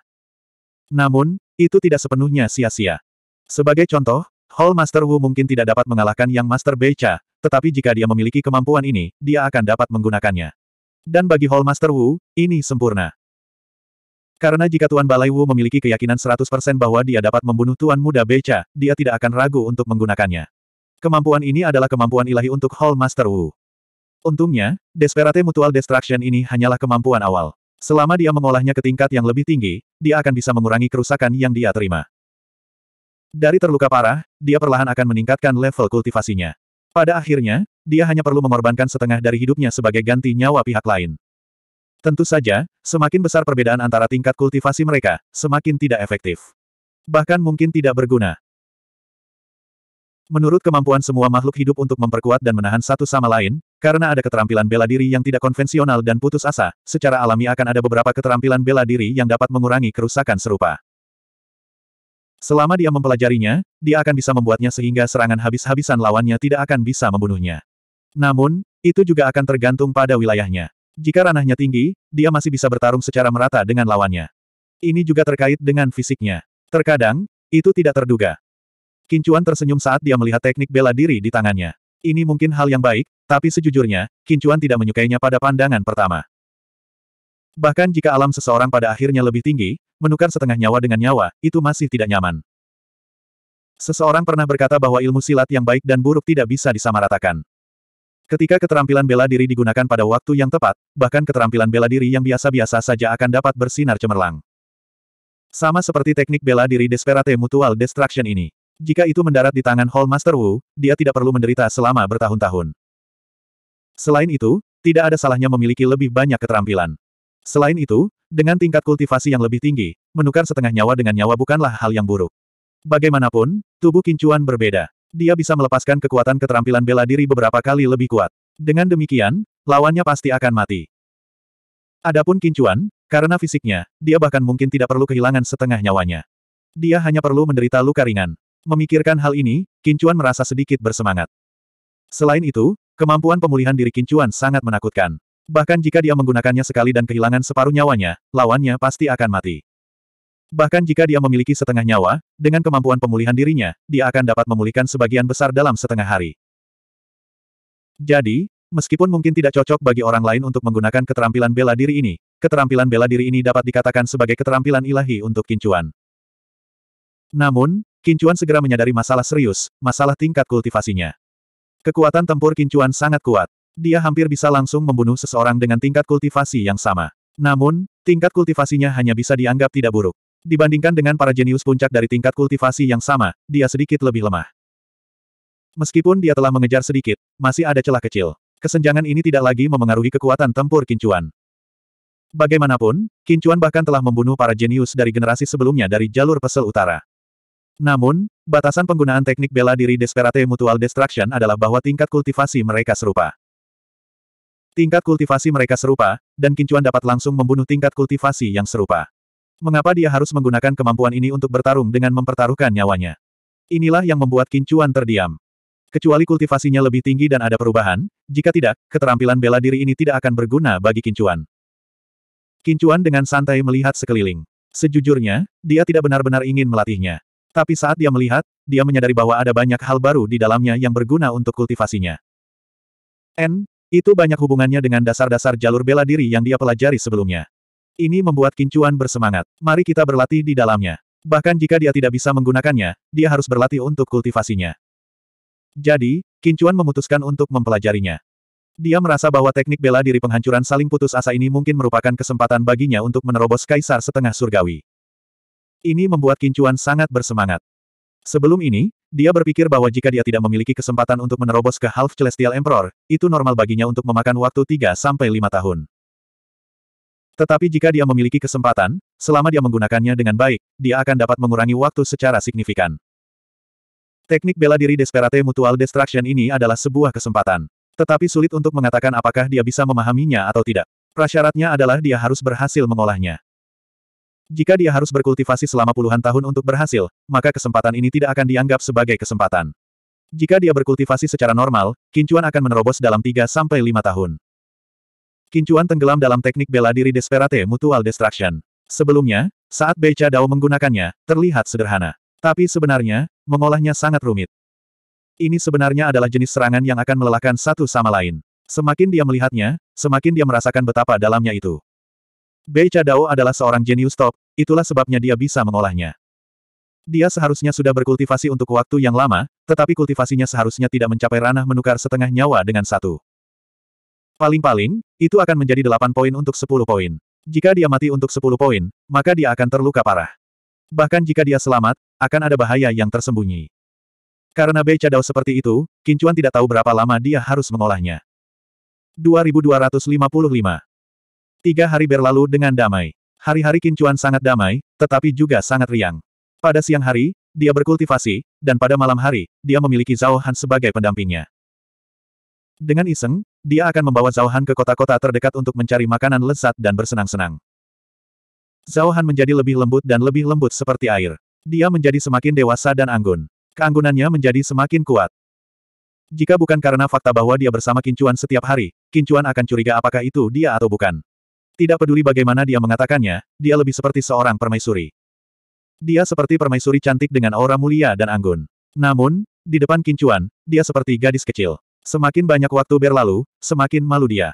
Namun, itu tidak sepenuhnya sia-sia. Sebagai contoh, Hall Master Wu mungkin tidak dapat mengalahkan Yang Master Becha, tetapi jika dia memiliki kemampuan ini, dia akan dapat menggunakannya. Dan bagi Hallmaster Wu, ini sempurna. Karena jika Tuan Balai Wu memiliki keyakinan 100% bahwa dia dapat membunuh Tuan Muda Beca, dia tidak akan ragu untuk menggunakannya. Kemampuan ini adalah kemampuan ilahi untuk Hall Master Wu. Untungnya, Desperate Mutual Destruction ini hanyalah kemampuan awal. Selama dia mengolahnya ke tingkat yang lebih tinggi, dia akan bisa mengurangi kerusakan yang dia terima. Dari terluka parah, dia perlahan akan meningkatkan level kultivasinya. Pada akhirnya, dia hanya perlu mengorbankan setengah dari hidupnya sebagai ganti nyawa pihak lain. Tentu saja, semakin besar perbedaan antara tingkat kultivasi mereka, semakin tidak efektif. Bahkan mungkin tidak berguna. Menurut kemampuan semua makhluk hidup untuk memperkuat dan menahan satu sama lain, karena ada keterampilan bela diri yang tidak konvensional dan putus asa, secara alami akan ada beberapa keterampilan bela diri yang dapat mengurangi kerusakan serupa. Selama dia mempelajarinya, dia akan bisa membuatnya sehingga serangan habis-habisan lawannya tidak akan bisa membunuhnya. Namun, itu juga akan tergantung pada wilayahnya. Jika ranahnya tinggi, dia masih bisa bertarung secara merata dengan lawannya. Ini juga terkait dengan fisiknya. Terkadang, itu tidak terduga. Kincuan tersenyum saat dia melihat teknik bela diri di tangannya. Ini mungkin hal yang baik, tapi sejujurnya, Kincuan tidak menyukainya pada pandangan pertama. Bahkan jika alam seseorang pada akhirnya lebih tinggi, menukar setengah nyawa dengan nyawa, itu masih tidak nyaman. Seseorang pernah berkata bahwa ilmu silat yang baik dan buruk tidak bisa disamaratakan. Ketika keterampilan bela diri digunakan pada waktu yang tepat, bahkan keterampilan bela diri yang biasa-biasa saja akan dapat bersinar cemerlang. Sama seperti teknik bela diri Desperate Mutual Destruction ini. Jika itu mendarat di tangan Hall Master Wu, dia tidak perlu menderita selama bertahun-tahun. Selain itu, tidak ada salahnya memiliki lebih banyak keterampilan. Selain itu, dengan tingkat kultivasi yang lebih tinggi, menukar setengah nyawa dengan nyawa bukanlah hal yang buruk. Bagaimanapun, tubuh Kincuan berbeda. Dia bisa melepaskan kekuatan keterampilan bela diri beberapa kali lebih kuat. Dengan demikian, lawannya pasti akan mati. Adapun Kincuan, karena fisiknya, dia bahkan mungkin tidak perlu kehilangan setengah nyawanya. Dia hanya perlu menderita luka ringan. Memikirkan hal ini, Kincuan merasa sedikit bersemangat. Selain itu, kemampuan pemulihan diri Kincuan sangat menakutkan. Bahkan jika dia menggunakannya sekali dan kehilangan separuh nyawanya, lawannya pasti akan mati. Bahkan jika dia memiliki setengah nyawa, dengan kemampuan pemulihan dirinya, dia akan dapat memulihkan sebagian besar dalam setengah hari. Jadi, meskipun mungkin tidak cocok bagi orang lain untuk menggunakan keterampilan bela diri ini, keterampilan bela diri ini dapat dikatakan sebagai keterampilan ilahi untuk kincuan. Namun, kincuan segera menyadari masalah serius, masalah tingkat kultivasinya. Kekuatan tempur kincuan sangat kuat. Dia hampir bisa langsung membunuh seseorang dengan tingkat kultivasi yang sama. Namun, tingkat kultivasinya hanya bisa dianggap tidak buruk. Dibandingkan dengan para jenius puncak dari tingkat kultivasi yang sama, dia sedikit lebih lemah. Meskipun dia telah mengejar sedikit, masih ada celah kecil. Kesenjangan ini tidak lagi memengaruhi kekuatan tempur Kincuan. Bagaimanapun, Kincuan bahkan telah membunuh para jenius dari generasi sebelumnya dari jalur pesel utara. Namun, batasan penggunaan teknik bela diri Desperate Mutual Destruction adalah bahwa tingkat kultivasi mereka serupa. Tingkat kultivasi mereka serupa, dan Kincuan dapat langsung membunuh tingkat kultivasi yang serupa. Mengapa dia harus menggunakan kemampuan ini untuk bertarung dengan mempertaruhkan nyawanya? Inilah yang membuat Kincuan terdiam. Kecuali kultivasinya lebih tinggi dan ada perubahan, jika tidak, keterampilan bela diri ini tidak akan berguna bagi Kincuan. Kincuan dengan santai melihat sekeliling. Sejujurnya, dia tidak benar-benar ingin melatihnya. Tapi saat dia melihat, dia menyadari bahwa ada banyak hal baru di dalamnya yang berguna untuk kultivasinya. N, itu banyak hubungannya dengan dasar-dasar jalur bela diri yang dia pelajari sebelumnya. Ini membuat Kincuan bersemangat. Mari kita berlatih di dalamnya. Bahkan jika dia tidak bisa menggunakannya, dia harus berlatih untuk kultivasinya. Jadi, Kincuan memutuskan untuk mempelajarinya. Dia merasa bahwa teknik bela diri penghancuran saling putus asa ini mungkin merupakan kesempatan baginya untuk menerobos kaisar setengah surgawi. Ini membuat Kincuan sangat bersemangat. Sebelum ini, dia berpikir bahwa jika dia tidak memiliki kesempatan untuk menerobos ke Half Celestial Emperor, itu normal baginya untuk memakan waktu 3-5 tahun. Tetapi jika dia memiliki kesempatan, selama dia menggunakannya dengan baik, dia akan dapat mengurangi waktu secara signifikan. Teknik bela diri Desperate Mutual Destruction ini adalah sebuah kesempatan. Tetapi sulit untuk mengatakan apakah dia bisa memahaminya atau tidak. Prasyaratnya adalah dia harus berhasil mengolahnya. Jika dia harus berkultivasi selama puluhan tahun untuk berhasil, maka kesempatan ini tidak akan dianggap sebagai kesempatan. Jika dia berkultivasi secara normal, Kincuan akan menerobos dalam 3-5 tahun. Kincuan tenggelam dalam teknik bela diri Desperate Mutual Destruction. Sebelumnya, saat Beca Dao menggunakannya, terlihat sederhana. Tapi sebenarnya, mengolahnya sangat rumit. Ini sebenarnya adalah jenis serangan yang akan melelahkan satu sama lain. Semakin dia melihatnya, semakin dia merasakan betapa dalamnya itu. Bei Cadao adalah seorang jenius top, itulah sebabnya dia bisa mengolahnya. Dia seharusnya sudah berkultivasi untuk waktu yang lama, tetapi kultivasinya seharusnya tidak mencapai ranah menukar setengah nyawa dengan satu. Paling-paling, itu akan menjadi delapan poin untuk sepuluh poin. Jika dia mati untuk sepuluh poin, maka dia akan terluka parah. Bahkan jika dia selamat, akan ada bahaya yang tersembunyi. Karena Bei Cadao seperti itu, Kincuan tidak tahu berapa lama dia harus mengolahnya. 2255 Tiga hari berlalu dengan damai. Hari-hari Kincuan sangat damai, tetapi juga sangat riang. Pada siang hari, dia berkultivasi, dan pada malam hari, dia memiliki Zhao Han sebagai pendampingnya. Dengan iseng, dia akan membawa Zhao Han ke kota-kota terdekat untuk mencari makanan lezat dan bersenang-senang. Zhao Han menjadi lebih lembut dan lebih lembut seperti air. Dia menjadi semakin dewasa dan anggun. Keanggunannya menjadi semakin kuat. Jika bukan karena fakta bahwa dia bersama Kincuan setiap hari, Kincuan akan curiga apakah itu dia atau bukan. Tidak peduli bagaimana dia mengatakannya, dia lebih seperti seorang permaisuri. Dia seperti permaisuri cantik dengan aura mulia dan anggun. Namun, di depan kincuan, dia seperti gadis kecil. Semakin banyak waktu berlalu, semakin malu dia.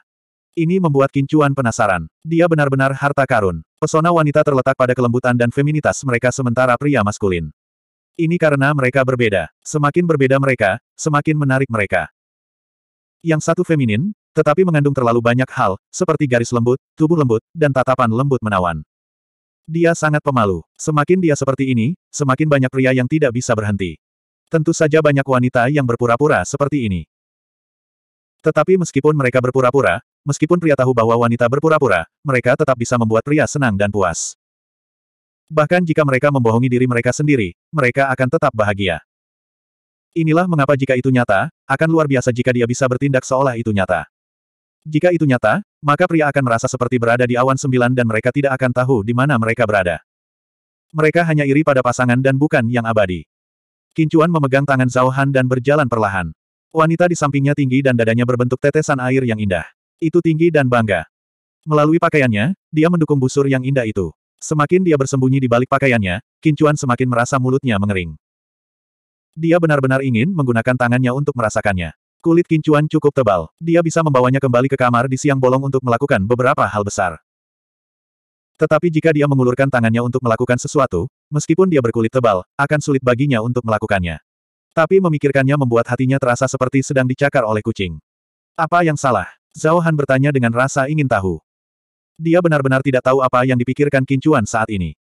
Ini membuat kincuan penasaran. Dia benar-benar harta karun. Pesona wanita terletak pada kelembutan dan feminitas mereka sementara pria maskulin. Ini karena mereka berbeda. Semakin berbeda mereka, semakin menarik mereka. Yang satu feminin, tetapi mengandung terlalu banyak hal, seperti garis lembut, tubuh lembut, dan tatapan lembut menawan. Dia sangat pemalu. Semakin dia seperti ini, semakin banyak pria yang tidak bisa berhenti. Tentu saja banyak wanita yang berpura-pura seperti ini. Tetapi meskipun mereka berpura-pura, meskipun pria tahu bahwa wanita berpura-pura, mereka tetap bisa membuat pria senang dan puas. Bahkan jika mereka membohongi diri mereka sendiri, mereka akan tetap bahagia. Inilah mengapa jika itu nyata, akan luar biasa jika dia bisa bertindak seolah itu nyata. Jika itu nyata, maka pria akan merasa seperti berada di awan sembilan dan mereka tidak akan tahu di mana mereka berada. Mereka hanya iri pada pasangan dan bukan yang abadi. Kincuan memegang tangan Zhao Han dan berjalan perlahan. Wanita di sampingnya tinggi dan dadanya berbentuk tetesan air yang indah. Itu tinggi dan bangga. Melalui pakaiannya, dia mendukung busur yang indah itu. Semakin dia bersembunyi di balik pakaiannya, Kincuan semakin merasa mulutnya mengering. Dia benar-benar ingin menggunakan tangannya untuk merasakannya. Kulit kincuan cukup tebal. Dia bisa membawanya kembali ke kamar di siang bolong untuk melakukan beberapa hal besar. Tetapi jika dia mengulurkan tangannya untuk melakukan sesuatu, meskipun dia berkulit tebal, akan sulit baginya untuk melakukannya. Tapi memikirkannya membuat hatinya terasa seperti sedang dicakar oleh kucing. Apa yang salah? Zhao Han bertanya dengan rasa ingin tahu. Dia benar-benar tidak tahu apa yang dipikirkan Kincuan saat ini.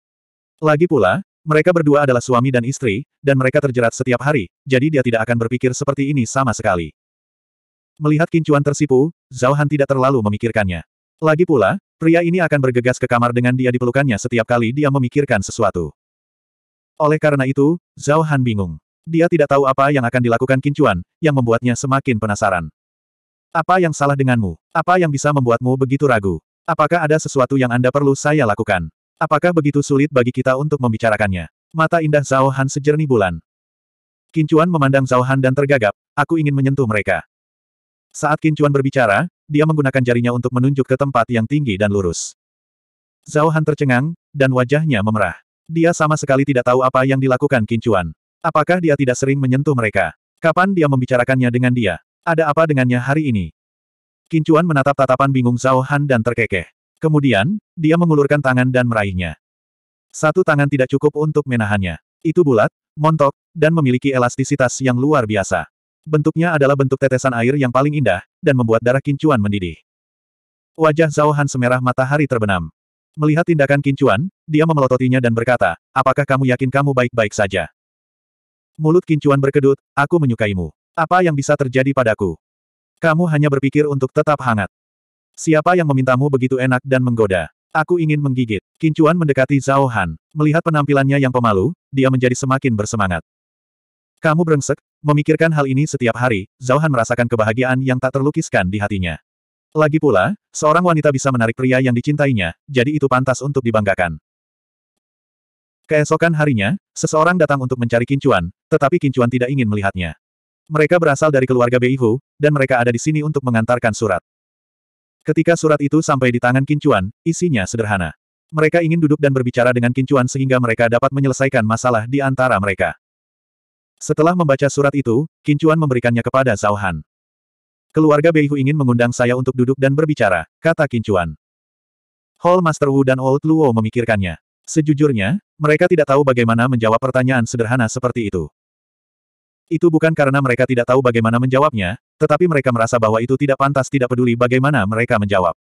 Lagi pula, mereka berdua adalah suami dan istri, dan mereka terjerat setiap hari, jadi dia tidak akan berpikir seperti ini sama sekali. Melihat Kincuan tersipu, Zhao Han tidak terlalu memikirkannya. Lagi pula, pria ini akan bergegas ke kamar dengan dia dipelukannya setiap kali dia memikirkan sesuatu. Oleh karena itu, Zhao Han bingung. Dia tidak tahu apa yang akan dilakukan Kincuan, yang membuatnya semakin penasaran. Apa yang salah denganmu? Apa yang bisa membuatmu begitu ragu? Apakah ada sesuatu yang Anda perlu saya lakukan? Apakah begitu sulit bagi kita untuk membicarakannya? Mata indah Zhao Han sejernih bulan. Kincuan memandang Zhao Han dan tergagap, aku ingin menyentuh mereka. Saat Qin berbicara, dia menggunakan jarinya untuk menunjuk ke tempat yang tinggi dan lurus. Zhao Han tercengang, dan wajahnya memerah. Dia sama sekali tidak tahu apa yang dilakukan Qin Apakah dia tidak sering menyentuh mereka? Kapan dia membicarakannya dengan dia? Ada apa dengannya hari ini? Qin menatap tatapan bingung Zhao Han dan terkekeh. Kemudian, dia mengulurkan tangan dan meraihnya. Satu tangan tidak cukup untuk menahannya. Itu bulat, montok, dan memiliki elastisitas yang luar biasa. Bentuknya adalah bentuk tetesan air yang paling indah, dan membuat darah kincuan mendidih. Wajah Zhao Han semerah matahari terbenam. Melihat tindakan kincuan, dia memelototinya dan berkata, apakah kamu yakin kamu baik-baik saja? Mulut kincuan berkedut, aku menyukaimu. Apa yang bisa terjadi padaku? Kamu hanya berpikir untuk tetap hangat. Siapa yang memintamu begitu enak dan menggoda? Aku ingin menggigit. Kincuan mendekati Zhao Han. Melihat penampilannya yang pemalu, dia menjadi semakin bersemangat. Kamu brengsek, memikirkan hal ini setiap hari, Zhao Han merasakan kebahagiaan yang tak terlukiskan di hatinya. Lagi pula, seorang wanita bisa menarik pria yang dicintainya, jadi itu pantas untuk dibanggakan. Keesokan harinya, seseorang datang untuk mencari Kincuan, tetapi Kincuan tidak ingin melihatnya. Mereka berasal dari keluarga Beihu, dan mereka ada di sini untuk mengantarkan surat. Ketika surat itu sampai di tangan Kincuan, isinya sederhana. Mereka ingin duduk dan berbicara dengan Kincuan sehingga mereka dapat menyelesaikan masalah di antara mereka. Setelah membaca surat itu, Kincuan memberikannya kepada Zhao Han. Keluarga Beihu ingin mengundang saya untuk duduk dan berbicara, kata Kincuan. Hall Master Wu dan Old Luo memikirkannya. Sejujurnya, mereka tidak tahu bagaimana menjawab pertanyaan sederhana seperti itu. Itu bukan karena mereka tidak tahu bagaimana menjawabnya, tetapi mereka merasa bahwa itu tidak pantas tidak peduli bagaimana mereka menjawab.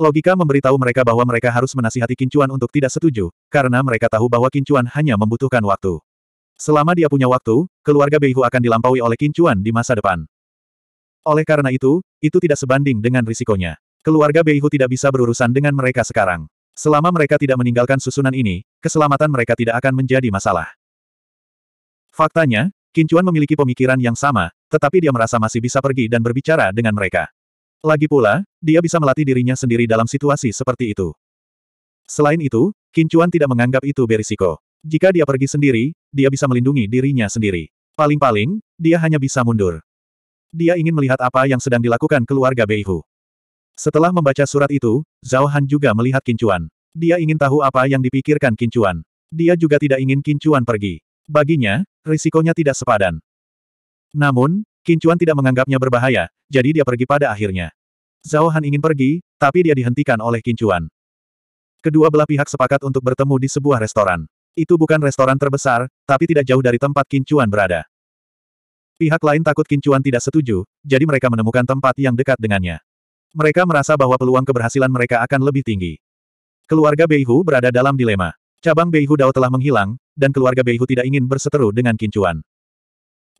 Logika memberitahu mereka bahwa mereka harus menasihati Kincuan untuk tidak setuju, karena mereka tahu bahwa Kincuan hanya membutuhkan waktu. Selama dia punya waktu, keluarga Beihu akan dilampaui oleh kincuan di masa depan. Oleh karena itu, itu tidak sebanding dengan risikonya. Keluarga Beihu tidak bisa berurusan dengan mereka sekarang. Selama mereka tidak meninggalkan susunan ini, keselamatan mereka tidak akan menjadi masalah. Faktanya, Kincuan memiliki pemikiran yang sama, tetapi dia merasa masih bisa pergi dan berbicara dengan mereka. Lagi pula, dia bisa melatih dirinya sendiri dalam situasi seperti itu. Selain itu, Kincuan tidak menganggap itu berisiko. Jika dia pergi sendiri, dia bisa melindungi dirinya sendiri. Paling-paling, dia hanya bisa mundur. Dia ingin melihat apa yang sedang dilakukan keluarga Beihu. Setelah membaca surat itu, Zhao Han juga melihat Kincuan. Dia ingin tahu apa yang dipikirkan Kincuan. Dia juga tidak ingin Kincuan pergi. Baginya, risikonya tidak sepadan. Namun, Kincuan tidak menganggapnya berbahaya, jadi dia pergi pada akhirnya. Zhao Han ingin pergi, tapi dia dihentikan oleh Kincuan. Kedua belah pihak sepakat untuk bertemu di sebuah restoran. Itu bukan restoran terbesar, tapi tidak jauh dari tempat Kincuan berada. Pihak lain takut Kincuan tidak setuju, jadi mereka menemukan tempat yang dekat dengannya. Mereka merasa bahwa peluang keberhasilan mereka akan lebih tinggi. Keluarga Beihu berada dalam dilema. Cabang Beihu Dao telah menghilang, dan keluarga Beihu tidak ingin berseteru dengan Kincuan.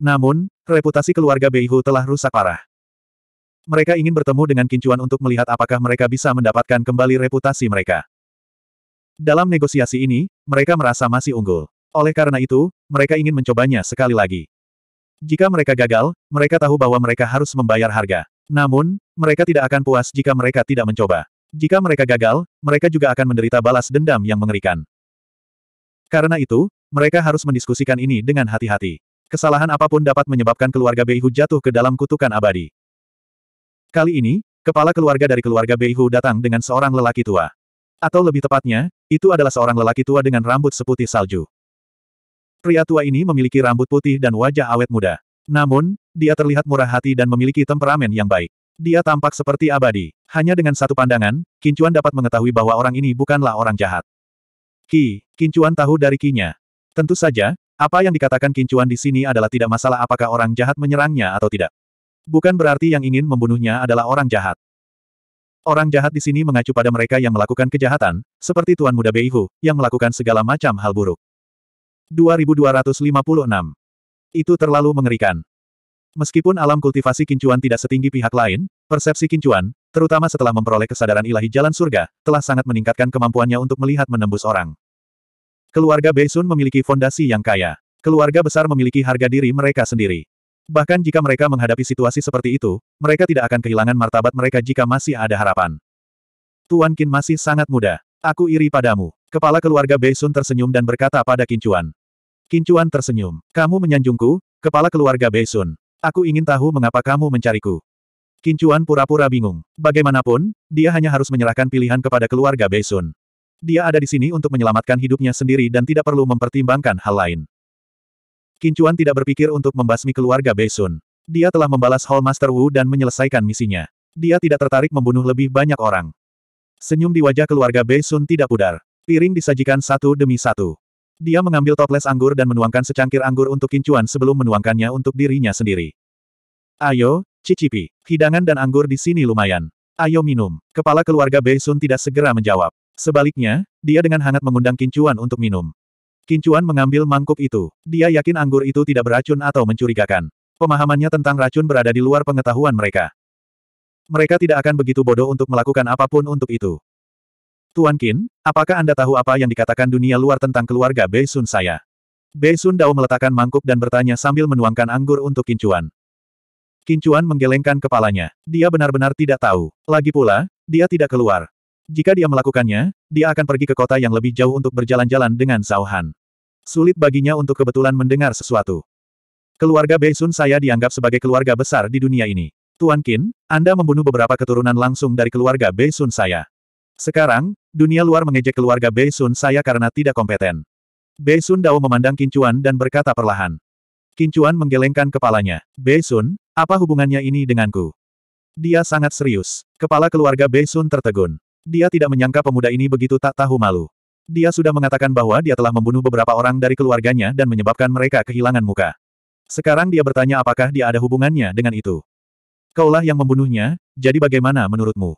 Namun, reputasi keluarga Beihu telah rusak parah. Mereka ingin bertemu dengan Kincuan untuk melihat apakah mereka bisa mendapatkan kembali reputasi mereka. Dalam negosiasi ini, mereka merasa masih unggul. Oleh karena itu, mereka ingin mencobanya sekali lagi. Jika mereka gagal, mereka tahu bahwa mereka harus membayar harga. Namun, mereka tidak akan puas jika mereka tidak mencoba. Jika mereka gagal, mereka juga akan menderita balas dendam yang mengerikan. Karena itu, mereka harus mendiskusikan ini dengan hati-hati. Kesalahan apapun dapat menyebabkan keluarga Beihu jatuh ke dalam kutukan abadi. Kali ini, kepala keluarga dari keluarga Beihu datang dengan seorang lelaki tua. Atau lebih tepatnya, itu adalah seorang lelaki tua dengan rambut seputih salju. Pria tua ini memiliki rambut putih dan wajah awet muda. Namun, dia terlihat murah hati dan memiliki temperamen yang baik. Dia tampak seperti abadi. Hanya dengan satu pandangan, Kincuan dapat mengetahui bahwa orang ini bukanlah orang jahat. Ki, Kincuan tahu dari Kinya. Tentu saja, apa yang dikatakan Kincuan di sini adalah tidak masalah apakah orang jahat menyerangnya atau tidak. Bukan berarti yang ingin membunuhnya adalah orang jahat. Orang jahat di sini mengacu pada mereka yang melakukan kejahatan, seperti Tuan Muda Beihu, yang melakukan segala macam hal buruk. 2256. Itu terlalu mengerikan. Meskipun alam kultivasi kincuan tidak setinggi pihak lain, persepsi kincuan, terutama setelah memperoleh kesadaran ilahi jalan surga, telah sangat meningkatkan kemampuannya untuk melihat menembus orang. Keluarga Beisun memiliki fondasi yang kaya. Keluarga besar memiliki harga diri mereka sendiri. Bahkan jika mereka menghadapi situasi seperti itu, mereka tidak akan kehilangan martabat mereka jika masih ada harapan. Tuan Qin masih sangat muda. Aku iri padamu. Kepala keluarga Beisun tersenyum dan berkata pada Kincuan. Kincuan tersenyum. Kamu menyanjungku, kepala keluarga Beisun. Aku ingin tahu mengapa kamu mencariku. Kincuan pura-pura bingung. Bagaimanapun, dia hanya harus menyerahkan pilihan kepada keluarga Beisun. Dia ada di sini untuk menyelamatkan hidupnya sendiri dan tidak perlu mempertimbangkan hal lain. Kincuan tidak berpikir untuk membasmi keluarga Beisun. Dia telah membalas Hall Master Wu dan menyelesaikan misinya. Dia tidak tertarik membunuh lebih banyak orang. Senyum di wajah keluarga Beisun tidak pudar. Piring disajikan satu demi satu. Dia mengambil toples anggur dan menuangkan secangkir anggur untuk Kincuan sebelum menuangkannya untuk dirinya sendiri. Ayo, cicipi. Hidangan dan anggur di sini lumayan. Ayo minum. Kepala keluarga Beisun tidak segera menjawab. Sebaliknya, dia dengan hangat mengundang Kincuan untuk minum. Kincuan mengambil mangkuk itu. Dia yakin anggur itu tidak beracun atau mencurigakan. Pemahamannya tentang racun berada di luar pengetahuan mereka. Mereka tidak akan begitu bodoh untuk melakukan apapun untuk itu. Tuan Kin, apakah Anda tahu apa yang dikatakan dunia luar tentang keluarga Bei Sun saya? Bei Sun Dao meletakkan mangkuk dan bertanya sambil menuangkan anggur untuk Kincuan. Kincuan menggelengkan kepalanya. Dia benar-benar tidak tahu. Lagi pula, dia tidak keluar. Jika dia melakukannya, dia akan pergi ke kota yang lebih jauh untuk berjalan-jalan dengan Zhao Han. Sulit baginya untuk kebetulan mendengar sesuatu. Keluarga Bei Sun saya dianggap sebagai keluarga besar di dunia ini. Tuan Qin, Anda membunuh beberapa keturunan langsung dari keluarga Bei Sun saya. Sekarang, dunia luar mengejek keluarga Bei Sun saya karena tidak kompeten. Bei Sun Dao memandang Qin Chuan dan berkata perlahan. Qin Chuan menggelengkan kepalanya. Bei Sun, apa hubungannya ini denganku? Dia sangat serius. Kepala keluarga Bei Sun tertegun. Dia tidak menyangka pemuda ini begitu tak tahu malu. Dia sudah mengatakan bahwa dia telah membunuh beberapa orang dari keluarganya dan menyebabkan mereka kehilangan muka. Sekarang dia bertanya apakah dia ada hubungannya dengan itu. Kaulah yang membunuhnya, jadi bagaimana menurutmu?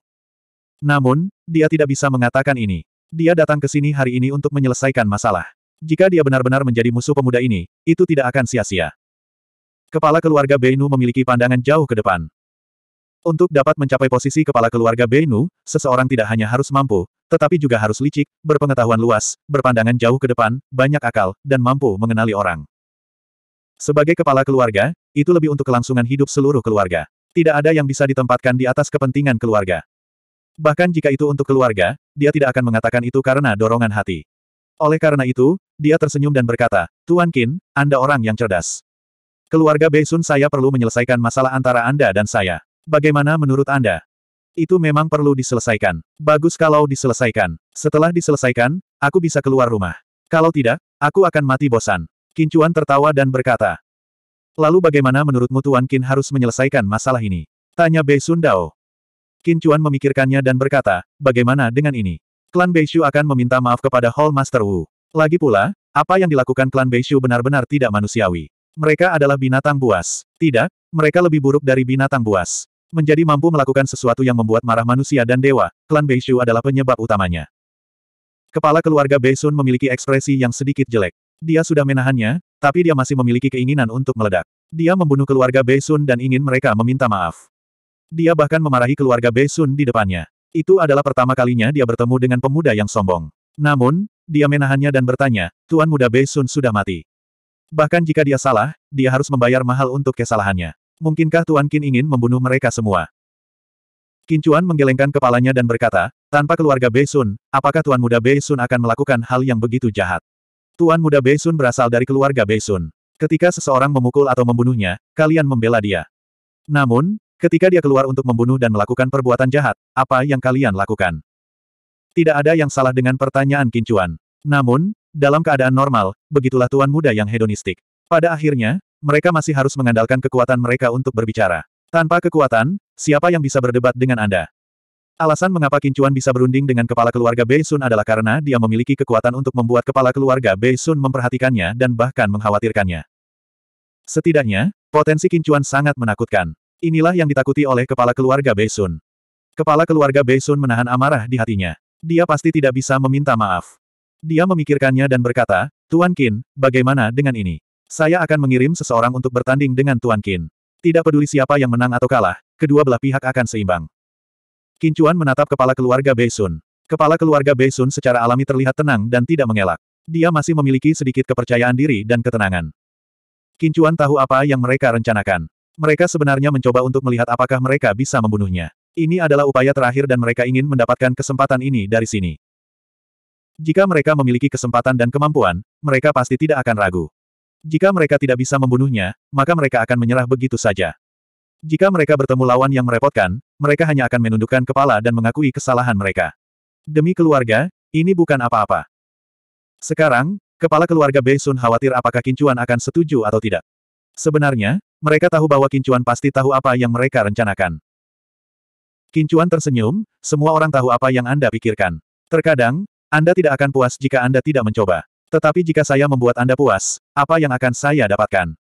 Namun, dia tidak bisa mengatakan ini. Dia datang ke sini hari ini untuk menyelesaikan masalah. Jika dia benar-benar menjadi musuh pemuda ini, itu tidak akan sia-sia. Kepala keluarga Beinu memiliki pandangan jauh ke depan. Untuk dapat mencapai posisi kepala keluarga Benu, seseorang tidak hanya harus mampu, tetapi juga harus licik, berpengetahuan luas, berpandangan jauh ke depan, banyak akal, dan mampu mengenali orang. Sebagai kepala keluarga, itu lebih untuk kelangsungan hidup seluruh keluarga. Tidak ada yang bisa ditempatkan di atas kepentingan keluarga. Bahkan jika itu untuk keluarga, dia tidak akan mengatakan itu karena dorongan hati. Oleh karena itu, dia tersenyum dan berkata, Tuan Kin, Anda orang yang cerdas. Keluarga Beisun saya perlu menyelesaikan masalah antara Anda dan saya. Bagaimana menurut Anda? Itu memang perlu diselesaikan. Bagus kalau diselesaikan. Setelah diselesaikan, aku bisa keluar rumah. Kalau tidak, aku akan mati bosan. Kincuan tertawa dan berkata. Lalu bagaimana menurutmu Tuan Kin harus menyelesaikan masalah ini? Tanya Bei Sun Dao. Kincuan memikirkannya dan berkata, bagaimana dengan ini? Klan Beishu akan meminta maaf kepada Hall Master Wu. Lagi pula, apa yang dilakukan klan Beishu benar-benar tidak manusiawi. Mereka adalah binatang buas. Tidak, mereka lebih buruk dari binatang buas. Menjadi mampu melakukan sesuatu yang membuat marah manusia dan dewa, klan Beishu adalah penyebab utamanya. Kepala keluarga Beisun memiliki ekspresi yang sedikit jelek. Dia sudah menahannya, tapi dia masih memiliki keinginan untuk meledak. Dia membunuh keluarga Beisun dan ingin mereka meminta maaf. Dia bahkan memarahi keluarga Beisun di depannya. Itu adalah pertama kalinya dia bertemu dengan pemuda yang sombong. Namun, dia menahannya dan bertanya, Tuan Muda Beisun sudah mati. Bahkan jika dia salah, dia harus membayar mahal untuk kesalahannya. Mungkinkah Tuan Qin ingin membunuh mereka semua? Qin Chuan menggelengkan kepalanya dan berkata, tanpa keluarga Bei Sun, apakah Tuan Muda Bei Sun akan melakukan hal yang begitu jahat? Tuan Muda Bei Sun berasal dari keluarga Bei Sun. Ketika seseorang memukul atau membunuhnya, kalian membela dia. Namun, ketika dia keluar untuk membunuh dan melakukan perbuatan jahat, apa yang kalian lakukan? Tidak ada yang salah dengan pertanyaan Qin Chuan. Namun, dalam keadaan normal, begitulah Tuan Muda yang hedonistik. Pada akhirnya, mereka masih harus mengandalkan kekuatan mereka untuk berbicara. Tanpa kekuatan, siapa yang bisa berdebat dengan Anda? Alasan mengapa Kincuan bisa berunding dengan kepala keluarga Sun adalah karena dia memiliki kekuatan untuk membuat kepala keluarga Sun memperhatikannya dan bahkan mengkhawatirkannya. Setidaknya, potensi Kincuan sangat menakutkan. Inilah yang ditakuti oleh kepala keluarga Sun. Kepala keluarga Sun menahan amarah di hatinya. Dia pasti tidak bisa meminta maaf. Dia memikirkannya dan berkata, Tuan Kin, bagaimana dengan ini? Saya akan mengirim seseorang untuk bertanding dengan Tuan Qin. Tidak peduli siapa yang menang atau kalah, kedua belah pihak akan seimbang. Qin Chuan menatap kepala keluarga Bei Sun. Kepala keluarga Bei Sun secara alami terlihat tenang dan tidak mengelak. Dia masih memiliki sedikit kepercayaan diri dan ketenangan. Qin Chuan tahu apa yang mereka rencanakan. Mereka sebenarnya mencoba untuk melihat apakah mereka bisa membunuhnya. Ini adalah upaya terakhir dan mereka ingin mendapatkan kesempatan ini dari sini. Jika mereka memiliki kesempatan dan kemampuan, mereka pasti tidak akan ragu. Jika mereka tidak bisa membunuhnya, maka mereka akan menyerah begitu saja. Jika mereka bertemu lawan yang merepotkan, mereka hanya akan menundukkan kepala dan mengakui kesalahan mereka. Demi keluarga, ini bukan apa-apa. Sekarang, kepala keluarga Sun khawatir apakah Kincuan akan setuju atau tidak. Sebenarnya, mereka tahu bahwa Kincuan pasti tahu apa yang mereka rencanakan. Kincuan tersenyum, semua orang tahu apa yang Anda pikirkan. Terkadang, Anda tidak akan puas jika Anda tidak mencoba. Tetapi jika saya membuat Anda puas, apa yang akan saya dapatkan?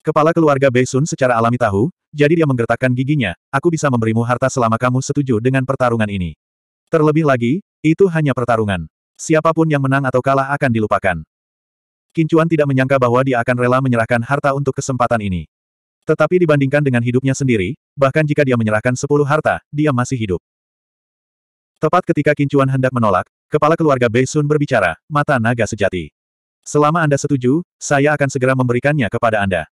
Kepala keluarga Beisun secara alami tahu, jadi dia menggertakkan giginya, aku bisa memberimu harta selama kamu setuju dengan pertarungan ini. Terlebih lagi, itu hanya pertarungan. Siapapun yang menang atau kalah akan dilupakan. Kincuan tidak menyangka bahwa dia akan rela menyerahkan harta untuk kesempatan ini. Tetapi dibandingkan dengan hidupnya sendiri, bahkan jika dia menyerahkan sepuluh harta, dia masih hidup. Tepat ketika Kincuan hendak menolak, Kepala keluarga Bei Sun berbicara, mata naga sejati. Selama Anda setuju, saya akan segera memberikannya kepada Anda.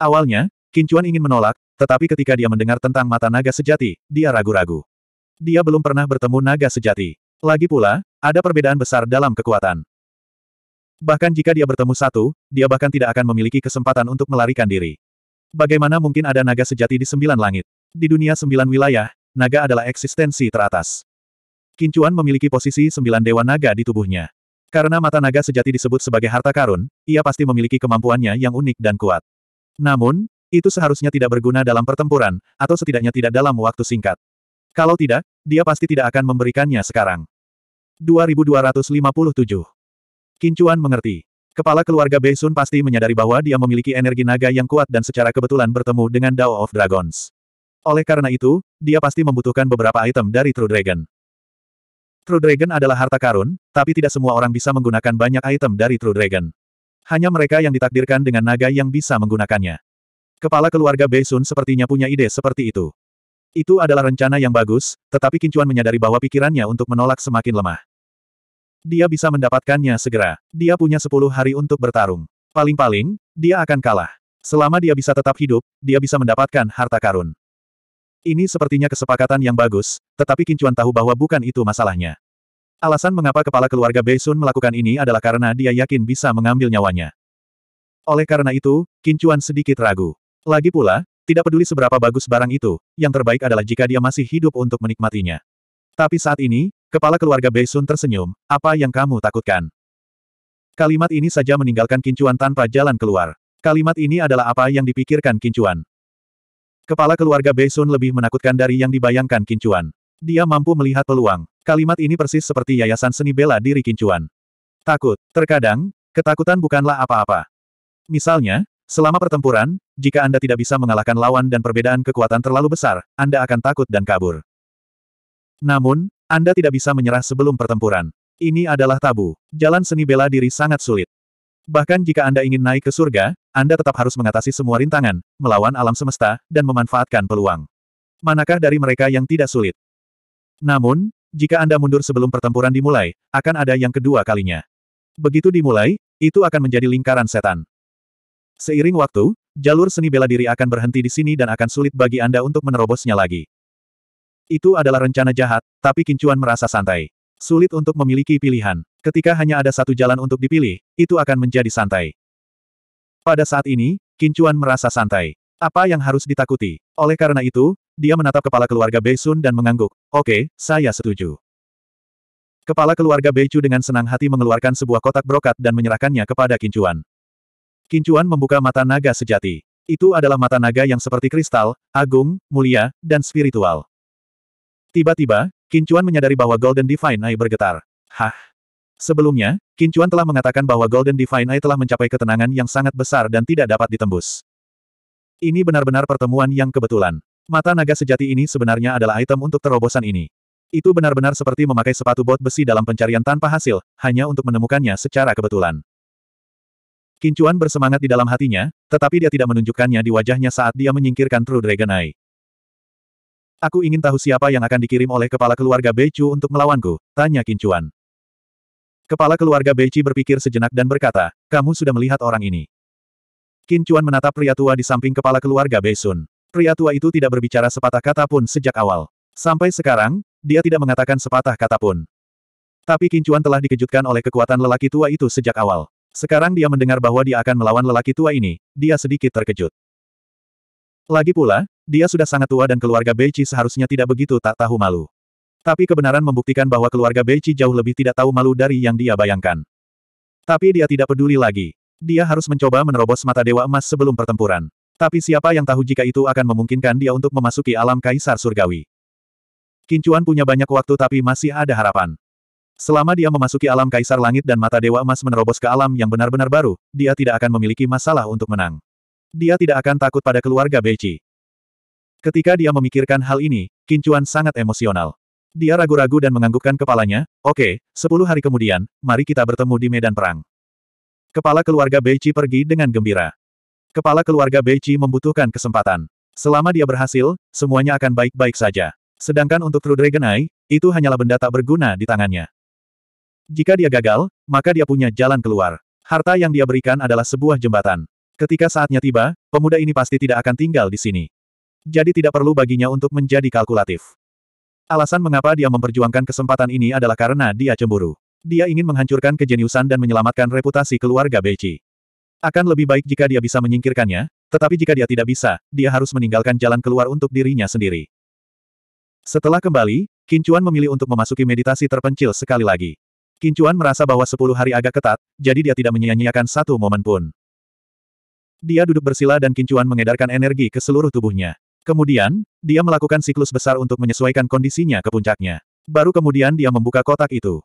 Awalnya, Kincuan ingin menolak, tetapi ketika dia mendengar tentang mata naga sejati, dia ragu-ragu. Dia belum pernah bertemu naga sejati. Lagi pula, ada perbedaan besar dalam kekuatan. Bahkan jika dia bertemu satu, dia bahkan tidak akan memiliki kesempatan untuk melarikan diri. Bagaimana mungkin ada naga sejati di sembilan langit? Di dunia sembilan wilayah, naga adalah eksistensi teratas. Kincuan memiliki posisi sembilan dewa naga di tubuhnya. Karena mata naga sejati disebut sebagai harta karun, ia pasti memiliki kemampuannya yang unik dan kuat. Namun, itu seharusnya tidak berguna dalam pertempuran, atau setidaknya tidak dalam waktu singkat. Kalau tidak, dia pasti tidak akan memberikannya sekarang. 2257 Kincuan mengerti. Kepala keluarga Beisun pasti menyadari bahwa dia memiliki energi naga yang kuat dan secara kebetulan bertemu dengan Dao of Dragons. Oleh karena itu, dia pasti membutuhkan beberapa item dari True Dragon. True Dragon adalah harta karun, tapi tidak semua orang bisa menggunakan banyak item dari True Dragon. Hanya mereka yang ditakdirkan dengan naga yang bisa menggunakannya. Kepala keluarga Beisun sepertinya punya ide seperti itu. Itu adalah rencana yang bagus, tetapi Kincuan menyadari bahwa pikirannya untuk menolak semakin lemah. Dia bisa mendapatkannya segera. Dia punya 10 hari untuk bertarung. Paling-paling, dia akan kalah. Selama dia bisa tetap hidup, dia bisa mendapatkan harta karun. Ini sepertinya kesepakatan yang bagus, tetapi Kincuan tahu bahwa bukan itu masalahnya. Alasan mengapa kepala keluarga Beisun melakukan ini adalah karena dia yakin bisa mengambil nyawanya. Oleh karena itu, Kincuan sedikit ragu. Lagi pula, tidak peduli seberapa bagus barang itu, yang terbaik adalah jika dia masih hidup untuk menikmatinya. Tapi saat ini, kepala keluarga Beisun tersenyum, apa yang kamu takutkan? Kalimat ini saja meninggalkan Kincuan tanpa jalan keluar. Kalimat ini adalah apa yang dipikirkan Kincuan. Kepala keluarga Beisun lebih menakutkan dari yang dibayangkan Kincuan. Dia mampu melihat peluang. Kalimat ini persis seperti yayasan seni bela diri Kincuan. Takut. Terkadang, ketakutan bukanlah apa-apa. Misalnya, selama pertempuran, jika Anda tidak bisa mengalahkan lawan dan perbedaan kekuatan terlalu besar, Anda akan takut dan kabur. Namun, Anda tidak bisa menyerah sebelum pertempuran. Ini adalah tabu. Jalan seni bela diri sangat sulit. Bahkan jika Anda ingin naik ke surga, Anda tetap harus mengatasi semua rintangan, melawan alam semesta, dan memanfaatkan peluang. Manakah dari mereka yang tidak sulit? Namun, jika Anda mundur sebelum pertempuran dimulai, akan ada yang kedua kalinya. Begitu dimulai, itu akan menjadi lingkaran setan. Seiring waktu, jalur seni bela diri akan berhenti di sini dan akan sulit bagi Anda untuk menerobosnya lagi. Itu adalah rencana jahat, tapi Kincuan merasa santai. Sulit untuk memiliki pilihan. Ketika hanya ada satu jalan untuk dipilih, itu akan menjadi santai. Pada saat ini, Kincuan merasa santai. Apa yang harus ditakuti? Oleh karena itu, dia menatap kepala keluarga Beisun dan mengangguk. Oke, okay, saya setuju. Kepala keluarga Beicu dengan senang hati mengeluarkan sebuah kotak brokat dan menyerahkannya kepada Kincuan. Kincuan membuka mata naga sejati. Itu adalah mata naga yang seperti kristal, agung, mulia, dan spiritual. Tiba-tiba, Kincuan menyadari bahwa Golden Divine Eye bergetar. Hah? Sebelumnya, Kincuan telah mengatakan bahwa Golden Divine Eye telah mencapai ketenangan yang sangat besar dan tidak dapat ditembus. Ini benar-benar pertemuan yang kebetulan. Mata naga sejati ini sebenarnya adalah item untuk terobosan ini. Itu benar-benar seperti memakai sepatu bot besi dalam pencarian tanpa hasil, hanya untuk menemukannya secara kebetulan. Kincuan bersemangat di dalam hatinya, tetapi dia tidak menunjukkannya di wajahnya saat dia menyingkirkan True Dragon Eye. Aku ingin tahu siapa yang akan dikirim oleh kepala keluarga Bechu untuk melawanku, tanya Kincuan. Kepala keluarga Beici berpikir sejenak dan berkata, kamu sudah melihat orang ini. Qin Chuan menatap pria tua di samping kepala keluarga Sun. Pria tua itu tidak berbicara sepatah kata pun sejak awal. Sampai sekarang, dia tidak mengatakan sepatah kata pun. Tapi Qin Chuan telah dikejutkan oleh kekuatan lelaki tua itu sejak awal. Sekarang dia mendengar bahwa dia akan melawan lelaki tua ini, dia sedikit terkejut. Lagi pula, dia sudah sangat tua dan keluarga Beici seharusnya tidak begitu tak tahu malu. Tapi kebenaran membuktikan bahwa keluarga Beici jauh lebih tidak tahu malu dari yang dia bayangkan. Tapi dia tidak peduli lagi. Dia harus mencoba menerobos mata Dewa Emas sebelum pertempuran. Tapi siapa yang tahu jika itu akan memungkinkan dia untuk memasuki alam Kaisar Surgawi. Kincuan punya banyak waktu tapi masih ada harapan. Selama dia memasuki alam Kaisar Langit dan mata Dewa Emas menerobos ke alam yang benar-benar baru, dia tidak akan memiliki masalah untuk menang. Dia tidak akan takut pada keluarga Beici. Ketika dia memikirkan hal ini, Kincuan sangat emosional. Dia ragu-ragu dan menganggukkan kepalanya, oke, sepuluh hari kemudian, mari kita bertemu di medan perang. Kepala keluarga Beici pergi dengan gembira. Kepala keluarga Beici membutuhkan kesempatan. Selama dia berhasil, semuanya akan baik-baik saja. Sedangkan untuk True Dragon Eye, itu hanyalah benda tak berguna di tangannya. Jika dia gagal, maka dia punya jalan keluar. Harta yang dia berikan adalah sebuah jembatan. Ketika saatnya tiba, pemuda ini pasti tidak akan tinggal di sini. Jadi tidak perlu baginya untuk menjadi kalkulatif. Alasan mengapa dia memperjuangkan kesempatan ini adalah karena dia cemburu. Dia ingin menghancurkan kejeniusan dan menyelamatkan reputasi keluarga Beichi. Akan lebih baik jika dia bisa menyingkirkannya, tetapi jika dia tidak bisa, dia harus meninggalkan jalan keluar untuk dirinya sendiri. Setelah kembali, Kincuan memilih untuk memasuki meditasi terpencil sekali lagi. Kincuan merasa bahwa sepuluh hari agak ketat, jadi dia tidak menyia-nyiakan satu momen pun. Dia duduk bersila dan Kincuan mengedarkan energi ke seluruh tubuhnya. Kemudian, dia melakukan siklus besar untuk menyesuaikan kondisinya ke puncaknya. Baru kemudian dia membuka kotak itu.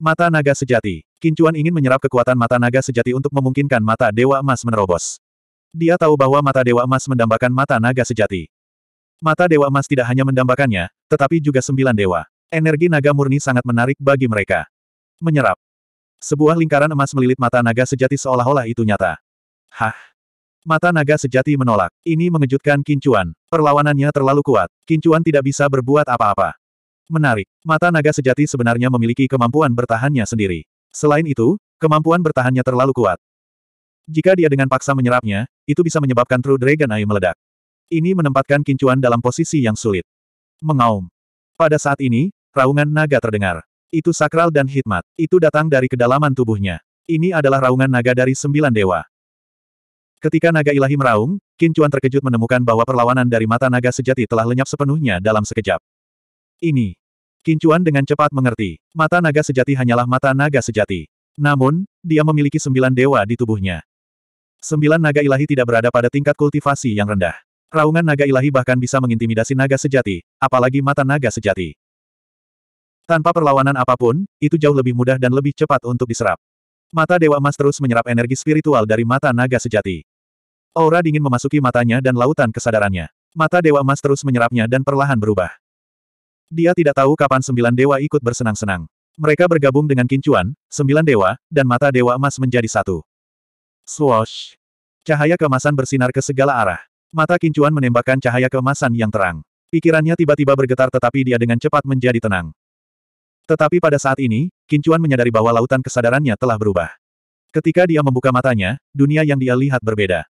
Mata naga sejati. Kincuan ingin menyerap kekuatan mata naga sejati untuk memungkinkan mata dewa emas menerobos. Dia tahu bahwa mata dewa emas mendambakan mata naga sejati. Mata dewa emas tidak hanya mendambakannya, tetapi juga sembilan dewa. Energi naga murni sangat menarik bagi mereka. Menyerap. Sebuah lingkaran emas melilit mata naga sejati seolah-olah itu nyata. Hah, Mata naga sejati menolak. Ini mengejutkan Kincuan. Perlawanannya terlalu kuat. Kincuan tidak bisa berbuat apa-apa. Menarik. Mata naga sejati sebenarnya memiliki kemampuan bertahannya sendiri. Selain itu, kemampuan bertahannya terlalu kuat. Jika dia dengan paksa menyerapnya, itu bisa menyebabkan True Dragon Eye meledak. Ini menempatkan Kincuan dalam posisi yang sulit. Mengaum. Pada saat ini, raungan naga terdengar. Itu sakral dan hikmat. Itu datang dari kedalaman tubuhnya. Ini adalah raungan naga dari sembilan dewa. Ketika naga ilahi meraung, Qin Chuan terkejut menemukan bahwa perlawanan dari mata naga sejati telah lenyap sepenuhnya dalam sekejap. Ini. Qin Chuan dengan cepat mengerti. Mata naga sejati hanyalah mata naga sejati. Namun, dia memiliki sembilan dewa di tubuhnya. Sembilan naga ilahi tidak berada pada tingkat kultivasi yang rendah. Raungan naga ilahi bahkan bisa mengintimidasi naga sejati, apalagi mata naga sejati. Tanpa perlawanan apapun, itu jauh lebih mudah dan lebih cepat untuk diserap. Mata Dewa Emas terus menyerap energi spiritual dari mata naga sejati. Aura dingin memasuki matanya dan lautan kesadarannya. Mata Dewa Emas terus menyerapnya dan perlahan berubah. Dia tidak tahu kapan sembilan dewa ikut bersenang-senang. Mereka bergabung dengan kincuan, sembilan dewa, dan mata Dewa Emas menjadi satu. Swoosh! Cahaya kemasan bersinar ke segala arah. Mata kincuan menembakkan cahaya kemasan yang terang. Pikirannya tiba-tiba bergetar tetapi dia dengan cepat menjadi tenang. Tetapi pada saat ini, Kincuan menyadari bahwa lautan kesadarannya telah berubah. Ketika dia membuka matanya, dunia yang dia lihat berbeda.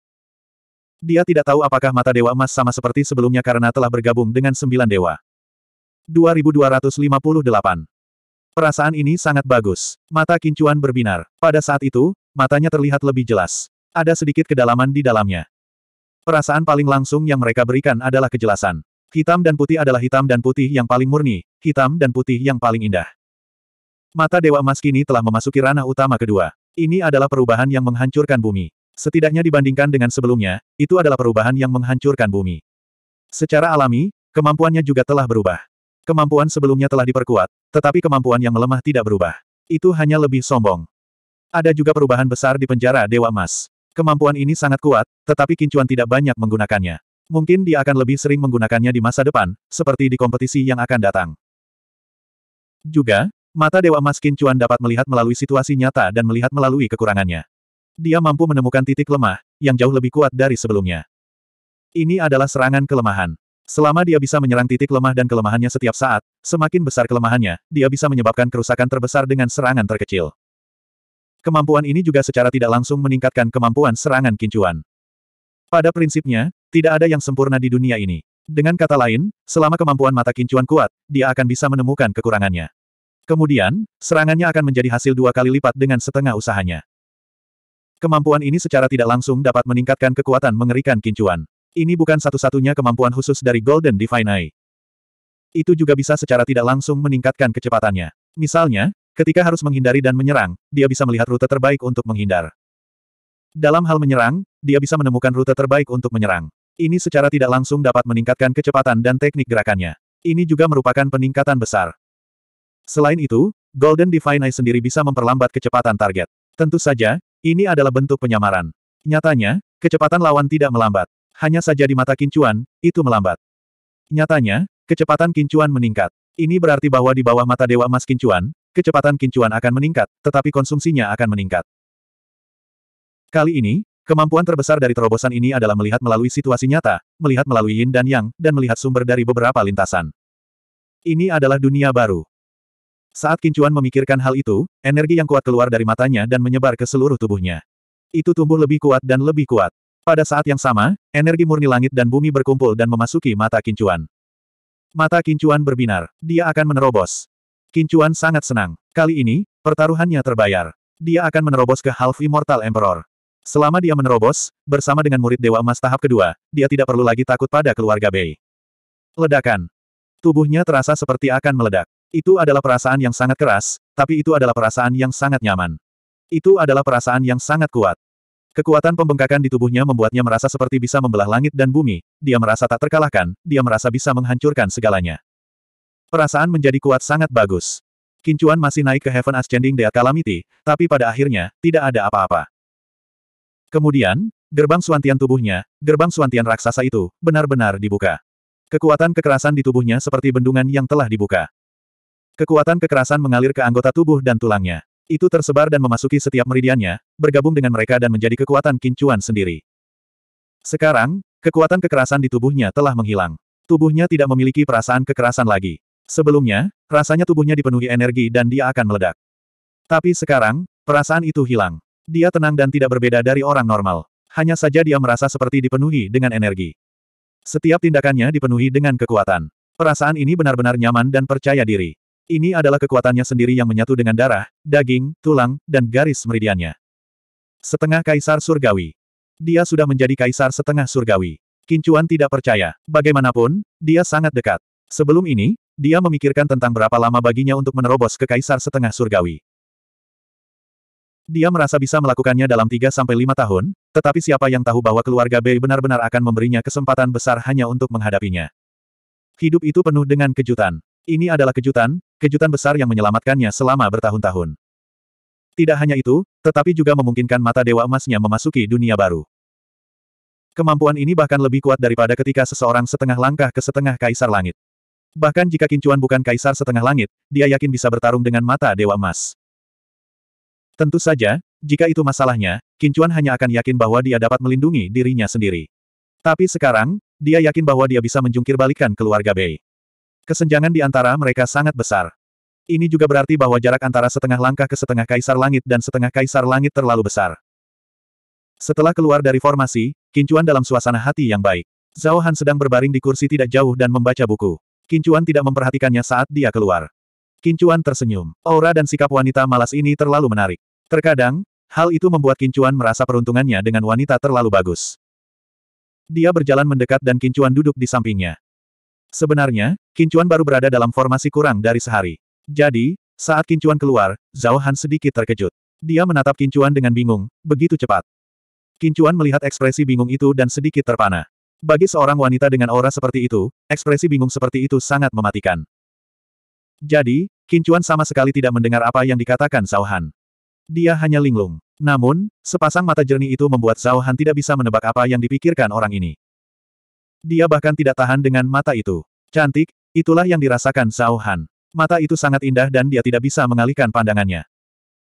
Dia tidak tahu apakah mata Dewa Emas sama seperti sebelumnya karena telah bergabung dengan sembilan dewa. 2258 Perasaan ini sangat bagus. Mata Kincuan berbinar. Pada saat itu, matanya terlihat lebih jelas. Ada sedikit kedalaman di dalamnya. Perasaan paling langsung yang mereka berikan adalah kejelasan. Hitam dan putih adalah hitam dan putih yang paling murni, hitam dan putih yang paling indah. Mata Dewa Emas kini telah memasuki ranah utama kedua. Ini adalah perubahan yang menghancurkan bumi. Setidaknya dibandingkan dengan sebelumnya, itu adalah perubahan yang menghancurkan bumi. Secara alami, kemampuannya juga telah berubah. Kemampuan sebelumnya telah diperkuat, tetapi kemampuan yang melemah tidak berubah. Itu hanya lebih sombong. Ada juga perubahan besar di penjara Dewa Emas. Kemampuan ini sangat kuat, tetapi Kincuan tidak banyak menggunakannya. Mungkin dia akan lebih sering menggunakannya di masa depan, seperti di kompetisi yang akan datang. Juga, mata Dewa Emas Kincuan dapat melihat melalui situasi nyata dan melihat melalui kekurangannya. Dia mampu menemukan titik lemah, yang jauh lebih kuat dari sebelumnya. Ini adalah serangan kelemahan. Selama dia bisa menyerang titik lemah dan kelemahannya setiap saat, semakin besar kelemahannya, dia bisa menyebabkan kerusakan terbesar dengan serangan terkecil. Kemampuan ini juga secara tidak langsung meningkatkan kemampuan serangan kincuan. Pada prinsipnya, tidak ada yang sempurna di dunia ini. Dengan kata lain, selama kemampuan mata kincuan kuat, dia akan bisa menemukan kekurangannya. Kemudian, serangannya akan menjadi hasil dua kali lipat dengan setengah usahanya. Kemampuan ini secara tidak langsung dapat meningkatkan kekuatan mengerikan kincuan. Ini bukan satu-satunya kemampuan khusus dari Golden Divine Eye. Itu juga bisa secara tidak langsung meningkatkan kecepatannya. Misalnya, ketika harus menghindari dan menyerang, dia bisa melihat rute terbaik untuk menghindar. Dalam hal menyerang, dia bisa menemukan rute terbaik untuk menyerang. Ini secara tidak langsung dapat meningkatkan kecepatan dan teknik gerakannya. Ini juga merupakan peningkatan besar. Selain itu, Golden Divine Eye sendiri bisa memperlambat kecepatan target. Tentu saja, ini adalah bentuk penyamaran. Nyatanya, kecepatan lawan tidak melambat. Hanya saja di mata Kincuan, itu melambat. Nyatanya, kecepatan Kincuan meningkat. Ini berarti bahwa di bawah mata Dewa Emas Kincuan, kecepatan Kincuan akan meningkat, tetapi konsumsinya akan meningkat. Kali ini, Kemampuan terbesar dari terobosan ini adalah melihat melalui situasi nyata, melihat melalui yin dan yang, dan melihat sumber dari beberapa lintasan. Ini adalah dunia baru. Saat Kincuan memikirkan hal itu, energi yang kuat keluar dari matanya dan menyebar ke seluruh tubuhnya. Itu tumbuh lebih kuat dan lebih kuat. Pada saat yang sama, energi murni langit dan bumi berkumpul dan memasuki mata Kincuan. Mata Kincuan berbinar. Dia akan menerobos. Kincuan sangat senang. Kali ini, pertaruhannya terbayar. Dia akan menerobos ke Half Immortal Emperor. Selama dia menerobos, bersama dengan murid Dewa Emas tahap kedua, dia tidak perlu lagi takut pada keluarga Bei. Ledakan. Tubuhnya terasa seperti akan meledak. Itu adalah perasaan yang sangat keras, tapi itu adalah perasaan yang sangat nyaman. Itu adalah perasaan yang sangat kuat. Kekuatan pembengkakan di tubuhnya membuatnya merasa seperti bisa membelah langit dan bumi, dia merasa tak terkalahkan, dia merasa bisa menghancurkan segalanya. Perasaan menjadi kuat sangat bagus. Kincuan masih naik ke Heaven Ascending Dead Calamity, tapi pada akhirnya, tidak ada apa-apa. Kemudian, gerbang suantian tubuhnya, gerbang suantian raksasa itu, benar-benar dibuka. Kekuatan kekerasan di tubuhnya seperti bendungan yang telah dibuka. Kekuatan kekerasan mengalir ke anggota tubuh dan tulangnya. Itu tersebar dan memasuki setiap meridiannya, bergabung dengan mereka dan menjadi kekuatan kincuan sendiri. Sekarang, kekuatan kekerasan di tubuhnya telah menghilang. Tubuhnya tidak memiliki perasaan kekerasan lagi. Sebelumnya, rasanya tubuhnya dipenuhi energi dan dia akan meledak. Tapi sekarang, perasaan itu hilang. Dia tenang dan tidak berbeda dari orang normal. Hanya saja dia merasa seperti dipenuhi dengan energi. Setiap tindakannya dipenuhi dengan kekuatan. Perasaan ini benar-benar nyaman dan percaya diri. Ini adalah kekuatannya sendiri yang menyatu dengan darah, daging, tulang, dan garis meridiannya. Setengah Kaisar Surgawi. Dia sudah menjadi Kaisar Setengah Surgawi. Kincuan tidak percaya. Bagaimanapun, dia sangat dekat. Sebelum ini, dia memikirkan tentang berapa lama baginya untuk menerobos ke Kaisar Setengah Surgawi. Dia merasa bisa melakukannya dalam 3-5 tahun, tetapi siapa yang tahu bahwa keluarga Bei benar-benar akan memberinya kesempatan besar hanya untuk menghadapinya. Hidup itu penuh dengan kejutan. Ini adalah kejutan, kejutan besar yang menyelamatkannya selama bertahun-tahun. Tidak hanya itu, tetapi juga memungkinkan mata dewa emasnya memasuki dunia baru. Kemampuan ini bahkan lebih kuat daripada ketika seseorang setengah langkah ke setengah kaisar langit. Bahkan jika Kincuan bukan kaisar setengah langit, dia yakin bisa bertarung dengan mata dewa emas. Tentu saja, jika itu masalahnya, Kincuan hanya akan yakin bahwa dia dapat melindungi dirinya sendiri. Tapi sekarang, dia yakin bahwa dia bisa menjungkir balikan keluarga Bei. Kesenjangan di antara mereka sangat besar. Ini juga berarti bahwa jarak antara setengah langkah ke setengah kaisar langit dan setengah kaisar langit terlalu besar. Setelah keluar dari formasi, Kincuan dalam suasana hati yang baik. Zhao Han sedang berbaring di kursi tidak jauh dan membaca buku. Kincuan tidak memperhatikannya saat dia keluar. Kincuan tersenyum. Aura dan sikap wanita malas ini terlalu menarik. Terkadang, hal itu membuat Kincuan merasa peruntungannya dengan wanita terlalu bagus. Dia berjalan mendekat dan Kincuan duduk di sampingnya. Sebenarnya, Kincuan baru berada dalam formasi kurang dari sehari. Jadi, saat Kincuan keluar, Zhao Han sedikit terkejut. Dia menatap Kincuan dengan bingung, begitu cepat. Kincuan melihat ekspresi bingung itu dan sedikit terpana. Bagi seorang wanita dengan aura seperti itu, ekspresi bingung seperti itu sangat mematikan. Jadi, Kincuan sama sekali tidak mendengar apa yang dikatakan Zhao Han. Dia hanya linglung. Namun, sepasang mata jernih itu membuat Zhao Han tidak bisa menebak apa yang dipikirkan orang ini. Dia bahkan tidak tahan dengan mata itu. Cantik, itulah yang dirasakan Zhao Han. Mata itu sangat indah dan dia tidak bisa mengalihkan pandangannya.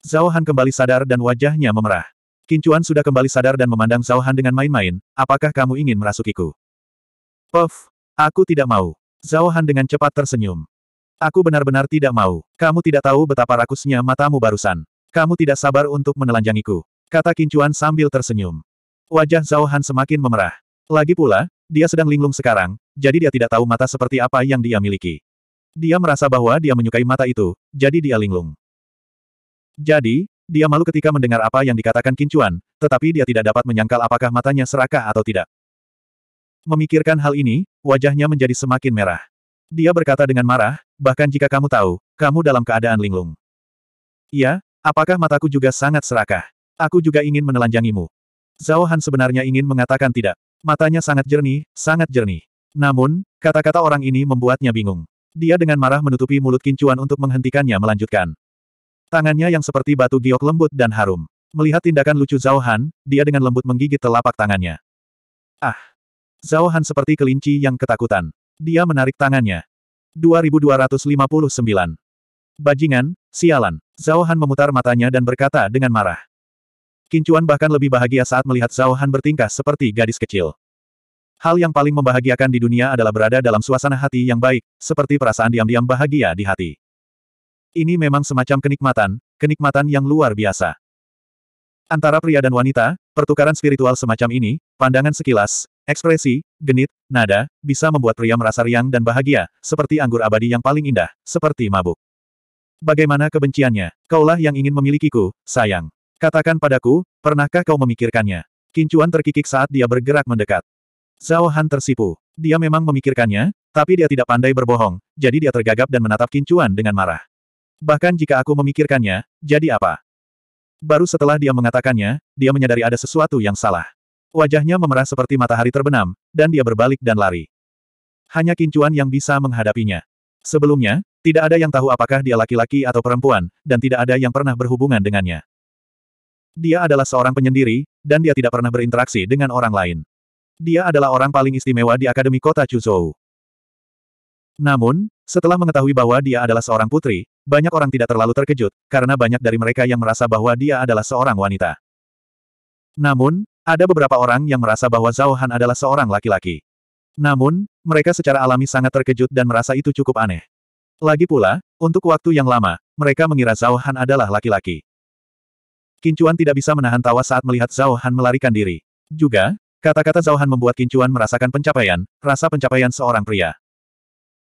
Zhao Han kembali sadar dan wajahnya memerah. Kincuan sudah kembali sadar dan memandang Zhao Han dengan main-main, apakah kamu ingin merasukiku? Puff, aku tidak mau. Zhao Han dengan cepat tersenyum. Aku benar-benar tidak mau. Kamu tidak tahu betapa rakusnya matamu barusan. Kamu tidak sabar untuk menelanjangiku. Kata Kincuan sambil tersenyum. Wajah Zhao Han semakin memerah. Lagi pula, dia sedang linglung sekarang, jadi dia tidak tahu mata seperti apa yang dia miliki. Dia merasa bahwa dia menyukai mata itu, jadi dia linglung. Jadi, dia malu ketika mendengar apa yang dikatakan Kincuan, tetapi dia tidak dapat menyangkal apakah matanya serakah atau tidak. Memikirkan hal ini, wajahnya menjadi semakin merah. Dia berkata dengan marah, bahkan jika kamu tahu, kamu dalam keadaan linglung. Iya, apakah mataku juga sangat serakah? Aku juga ingin menelanjangimu. Zhao Han sebenarnya ingin mengatakan tidak. Matanya sangat jernih, sangat jernih. Namun, kata-kata orang ini membuatnya bingung. Dia dengan marah menutupi mulut kincuan untuk menghentikannya melanjutkan. Tangannya yang seperti batu giok lembut dan harum. Melihat tindakan lucu Zhao Han, dia dengan lembut menggigit telapak tangannya. Ah! Zhao Han seperti kelinci yang ketakutan. Dia menarik tangannya. 2259. Bajingan, sialan. Zhao Han memutar matanya dan berkata dengan marah. Kincuan bahkan lebih bahagia saat melihat Zhao Han bertingkah seperti gadis kecil. Hal yang paling membahagiakan di dunia adalah berada dalam suasana hati yang baik, seperti perasaan diam-diam bahagia di hati. Ini memang semacam kenikmatan, kenikmatan yang luar biasa. Antara pria dan wanita, pertukaran spiritual semacam ini, pandangan sekilas, Ekspresi, genit, nada, bisa membuat pria merasa riang dan bahagia, seperti anggur abadi yang paling indah, seperti mabuk. Bagaimana kebenciannya? Kaulah yang ingin memilikiku, sayang. Katakan padaku, pernahkah kau memikirkannya? Kincuan terkikik saat dia bergerak mendekat. Zhao Han tersipu. Dia memang memikirkannya, tapi dia tidak pandai berbohong, jadi dia tergagap dan menatap Kincuan dengan marah. Bahkan jika aku memikirkannya, jadi apa? Baru setelah dia mengatakannya, dia menyadari ada sesuatu yang salah. Wajahnya memerah seperti matahari terbenam, dan dia berbalik dan lari. Hanya Kincuan yang bisa menghadapinya. Sebelumnya, tidak ada yang tahu apakah dia laki-laki atau perempuan, dan tidak ada yang pernah berhubungan dengannya. Dia adalah seorang penyendiri, dan dia tidak pernah berinteraksi dengan orang lain. Dia adalah orang paling istimewa di Akademi Kota Chuzhou. Namun, setelah mengetahui bahwa dia adalah seorang putri, banyak orang tidak terlalu terkejut, karena banyak dari mereka yang merasa bahwa dia adalah seorang wanita. Namun, ada beberapa orang yang merasa bahwa Zhao Han adalah seorang laki-laki. Namun, mereka secara alami sangat terkejut dan merasa itu cukup aneh. Lagi pula, untuk waktu yang lama, mereka mengira Zhao Han adalah laki-laki. Kincuan tidak bisa menahan tawa saat melihat Zhao Han melarikan diri. Juga, kata-kata Zhao Han membuat Kincuan merasakan pencapaian, rasa pencapaian seorang pria.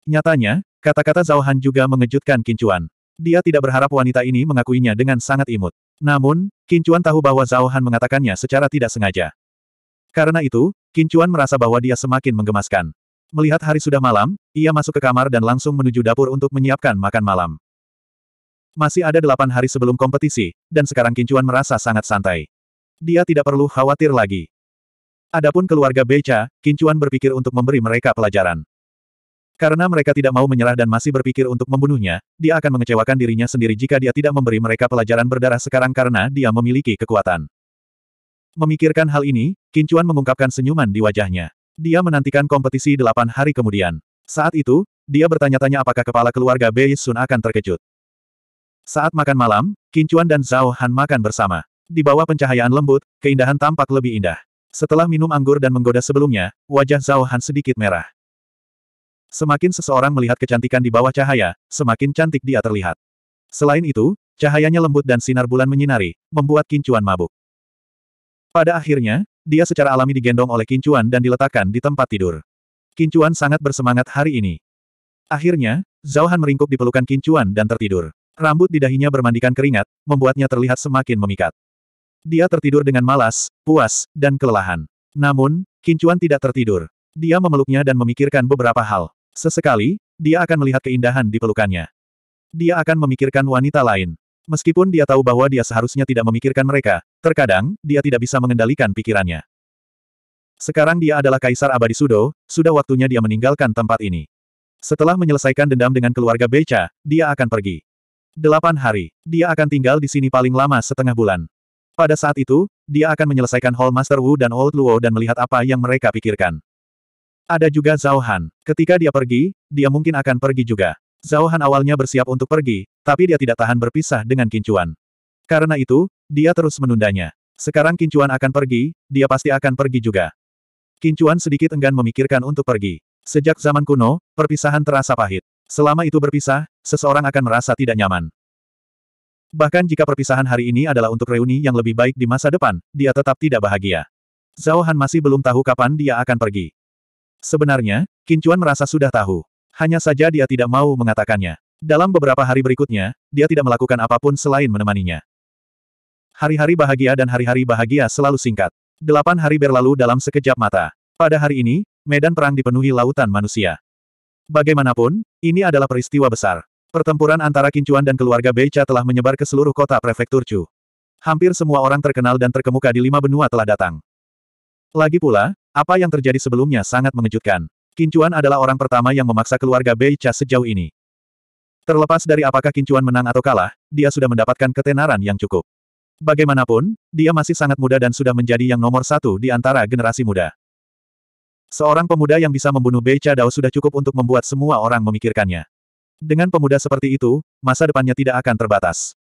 Nyatanya, kata-kata Zhao Han juga mengejutkan Kincuan. Dia tidak berharap wanita ini mengakuinya dengan sangat imut. Namun, Kincuan tahu bahwa Zhao Han mengatakannya secara tidak sengaja. Karena itu, Kincuan merasa bahwa dia semakin menggemaskan. Melihat hari sudah malam, ia masuk ke kamar dan langsung menuju dapur untuk menyiapkan makan malam. Masih ada delapan hari sebelum kompetisi, dan sekarang Kincuan merasa sangat santai. Dia tidak perlu khawatir lagi. Adapun keluarga Beca, Kincuan berpikir untuk memberi mereka pelajaran. Karena mereka tidak mau menyerah dan masih berpikir untuk membunuhnya, dia akan mengecewakan dirinya sendiri jika dia tidak memberi mereka pelajaran berdarah sekarang karena dia memiliki kekuatan. Memikirkan hal ini, Kincuan mengungkapkan senyuman di wajahnya. Dia menantikan kompetisi delapan hari kemudian. Saat itu, dia bertanya-tanya apakah kepala keluarga Bei Sun akan terkejut. Saat makan malam, Kincuan dan Zhao Han makan bersama. Di bawah pencahayaan lembut, keindahan tampak lebih indah. Setelah minum anggur dan menggoda sebelumnya, wajah Zhao Han sedikit merah. Semakin seseorang melihat kecantikan di bawah cahaya, semakin cantik dia terlihat. Selain itu, cahayanya lembut dan sinar bulan menyinari, membuat kincuan mabuk. Pada akhirnya, dia secara alami digendong oleh kincuan dan diletakkan di tempat tidur. Kincuan sangat bersemangat hari ini. Akhirnya, Zhao Han meringkuk di pelukan kincuan dan tertidur. Rambut di dahinya bermandikan keringat, membuatnya terlihat semakin memikat. Dia tertidur dengan malas, puas, dan kelelahan. Namun, kincuan tidak tertidur. Dia memeluknya dan memikirkan beberapa hal. Sesekali, dia akan melihat keindahan di pelukannya. Dia akan memikirkan wanita lain. Meskipun dia tahu bahwa dia seharusnya tidak memikirkan mereka, terkadang, dia tidak bisa mengendalikan pikirannya. Sekarang dia adalah Kaisar Abadi Sudo, sudah waktunya dia meninggalkan tempat ini. Setelah menyelesaikan dendam dengan keluarga Beca, dia akan pergi. Delapan hari, dia akan tinggal di sini paling lama setengah bulan. Pada saat itu, dia akan menyelesaikan Hall Master Wu dan Old Luo dan melihat apa yang mereka pikirkan. Ada juga Zhao Han. Ketika dia pergi, dia mungkin akan pergi juga. Zhao Han awalnya bersiap untuk pergi, tapi dia tidak tahan berpisah dengan Kincuan. Karena itu, dia terus menundanya. Sekarang Kincuan akan pergi, dia pasti akan pergi juga. Kincuan sedikit enggan memikirkan untuk pergi. Sejak zaman kuno, perpisahan terasa pahit. Selama itu berpisah, seseorang akan merasa tidak nyaman. Bahkan jika perpisahan hari ini adalah untuk reuni yang lebih baik di masa depan, dia tetap tidak bahagia. Zhao Han masih belum tahu kapan dia akan pergi. Sebenarnya, Kincuan merasa sudah tahu. Hanya saja dia tidak mau mengatakannya. Dalam beberapa hari berikutnya, dia tidak melakukan apapun selain menemaninya. Hari-hari bahagia dan hari-hari bahagia selalu singkat. Delapan hari berlalu dalam sekejap mata. Pada hari ini, medan perang dipenuhi lautan manusia. Bagaimanapun, ini adalah peristiwa besar. Pertempuran antara Kincuan dan keluarga Beica telah menyebar ke seluruh kota prefektur Chu. Hampir semua orang terkenal dan terkemuka di lima benua telah datang. Lagi pula, apa yang terjadi sebelumnya sangat mengejutkan. Kincuan adalah orang pertama yang memaksa keluarga Bei sejauh ini. Terlepas dari apakah Kincuan menang atau kalah, dia sudah mendapatkan ketenaran yang cukup. Bagaimanapun, dia masih sangat muda dan sudah menjadi yang nomor satu di antara generasi muda. Seorang pemuda yang bisa membunuh Bei Cha Dao sudah cukup untuk membuat semua orang memikirkannya. Dengan pemuda seperti itu, masa depannya tidak akan terbatas.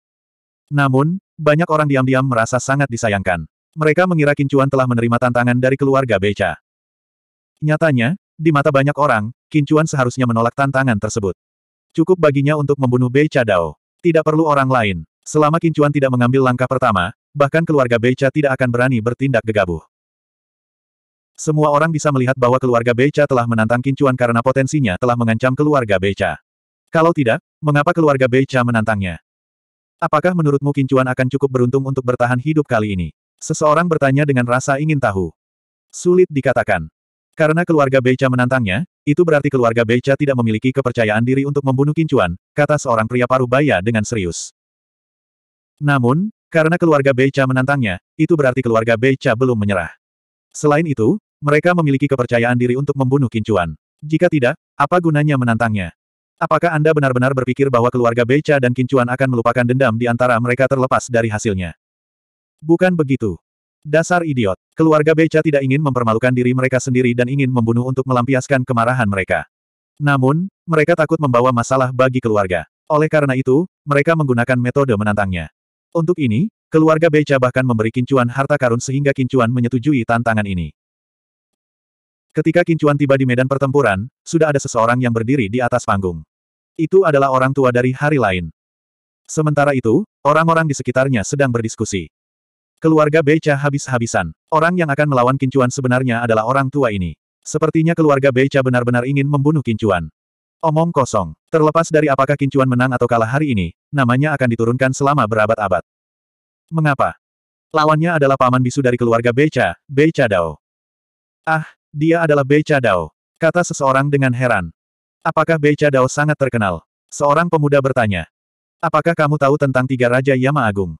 Namun, banyak orang diam-diam merasa sangat disayangkan. Mereka mengira Kincuan telah menerima tantangan dari keluarga Beca. Nyatanya, di mata banyak orang, Kincuan seharusnya menolak tantangan tersebut. Cukup baginya untuk membunuh Beca Dao. Tidak perlu orang lain. Selama Kincuan tidak mengambil langkah pertama, bahkan keluarga Beca tidak akan berani bertindak gegabah. Semua orang bisa melihat bahwa keluarga Beca telah menantang Kincuan karena potensinya telah mengancam keluarga Beca. Kalau tidak, mengapa keluarga Beca menantangnya? Apakah menurutmu Kincuan akan cukup beruntung untuk bertahan hidup kali ini? Seseorang bertanya dengan rasa ingin tahu. Sulit dikatakan. Karena keluarga Beca menantangnya, itu berarti keluarga Beca tidak memiliki kepercayaan diri untuk membunuh Kincuan, kata seorang pria paruh baya dengan serius. Namun, karena keluarga Beca menantangnya, itu berarti keluarga Beca belum menyerah. Selain itu, mereka memiliki kepercayaan diri untuk membunuh Kincuan. Jika tidak, apa gunanya menantangnya? Apakah Anda benar-benar berpikir bahwa keluarga Beca dan Kincuan akan melupakan dendam di antara mereka terlepas dari hasilnya? Bukan begitu. Dasar idiot. Keluarga Beca tidak ingin mempermalukan diri mereka sendiri dan ingin membunuh untuk melampiaskan kemarahan mereka. Namun, mereka takut membawa masalah bagi keluarga. Oleh karena itu, mereka menggunakan metode menantangnya. Untuk ini, keluarga Beca bahkan memberi Kincuan harta karun sehingga Kincuan menyetujui tantangan ini. Ketika Kincuan tiba di medan pertempuran, sudah ada seseorang yang berdiri di atas panggung. Itu adalah orang tua dari hari lain. Sementara itu, orang-orang di sekitarnya sedang berdiskusi. Keluarga Beca habis-habisan. Orang yang akan melawan Kincuan sebenarnya adalah orang tua ini. Sepertinya keluarga Beca benar-benar ingin membunuh Kincuan. Omong kosong. Terlepas dari apakah Kincuan menang atau kalah hari ini, namanya akan diturunkan selama berabad-abad. Mengapa? Lawannya adalah paman bisu dari keluarga Beca, Beca Dao. Ah, dia adalah Beca Dao. Kata seseorang dengan heran. Apakah Beca Dao sangat terkenal? Seorang pemuda bertanya. Apakah kamu tahu tentang tiga Raja Yama Agung?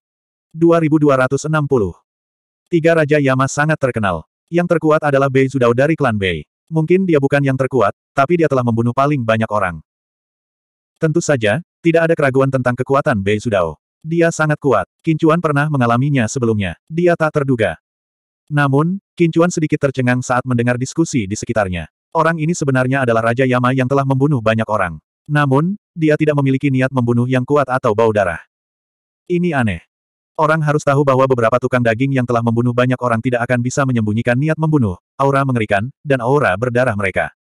2260. Tiga Raja Yama sangat terkenal. Yang terkuat adalah Bei Zudao dari klan Bei. Mungkin dia bukan yang terkuat, tapi dia telah membunuh paling banyak orang. Tentu saja, tidak ada keraguan tentang kekuatan Bei Zudao. Dia sangat kuat. Kincuan pernah mengalaminya sebelumnya. Dia tak terduga. Namun, Kincuan sedikit tercengang saat mendengar diskusi di sekitarnya. Orang ini sebenarnya adalah Raja Yama yang telah membunuh banyak orang. Namun, dia tidak memiliki niat membunuh yang kuat atau bau darah. Ini aneh. Orang harus tahu bahwa beberapa tukang daging yang telah membunuh banyak orang tidak akan bisa menyembunyikan niat membunuh, aura mengerikan, dan aura berdarah mereka.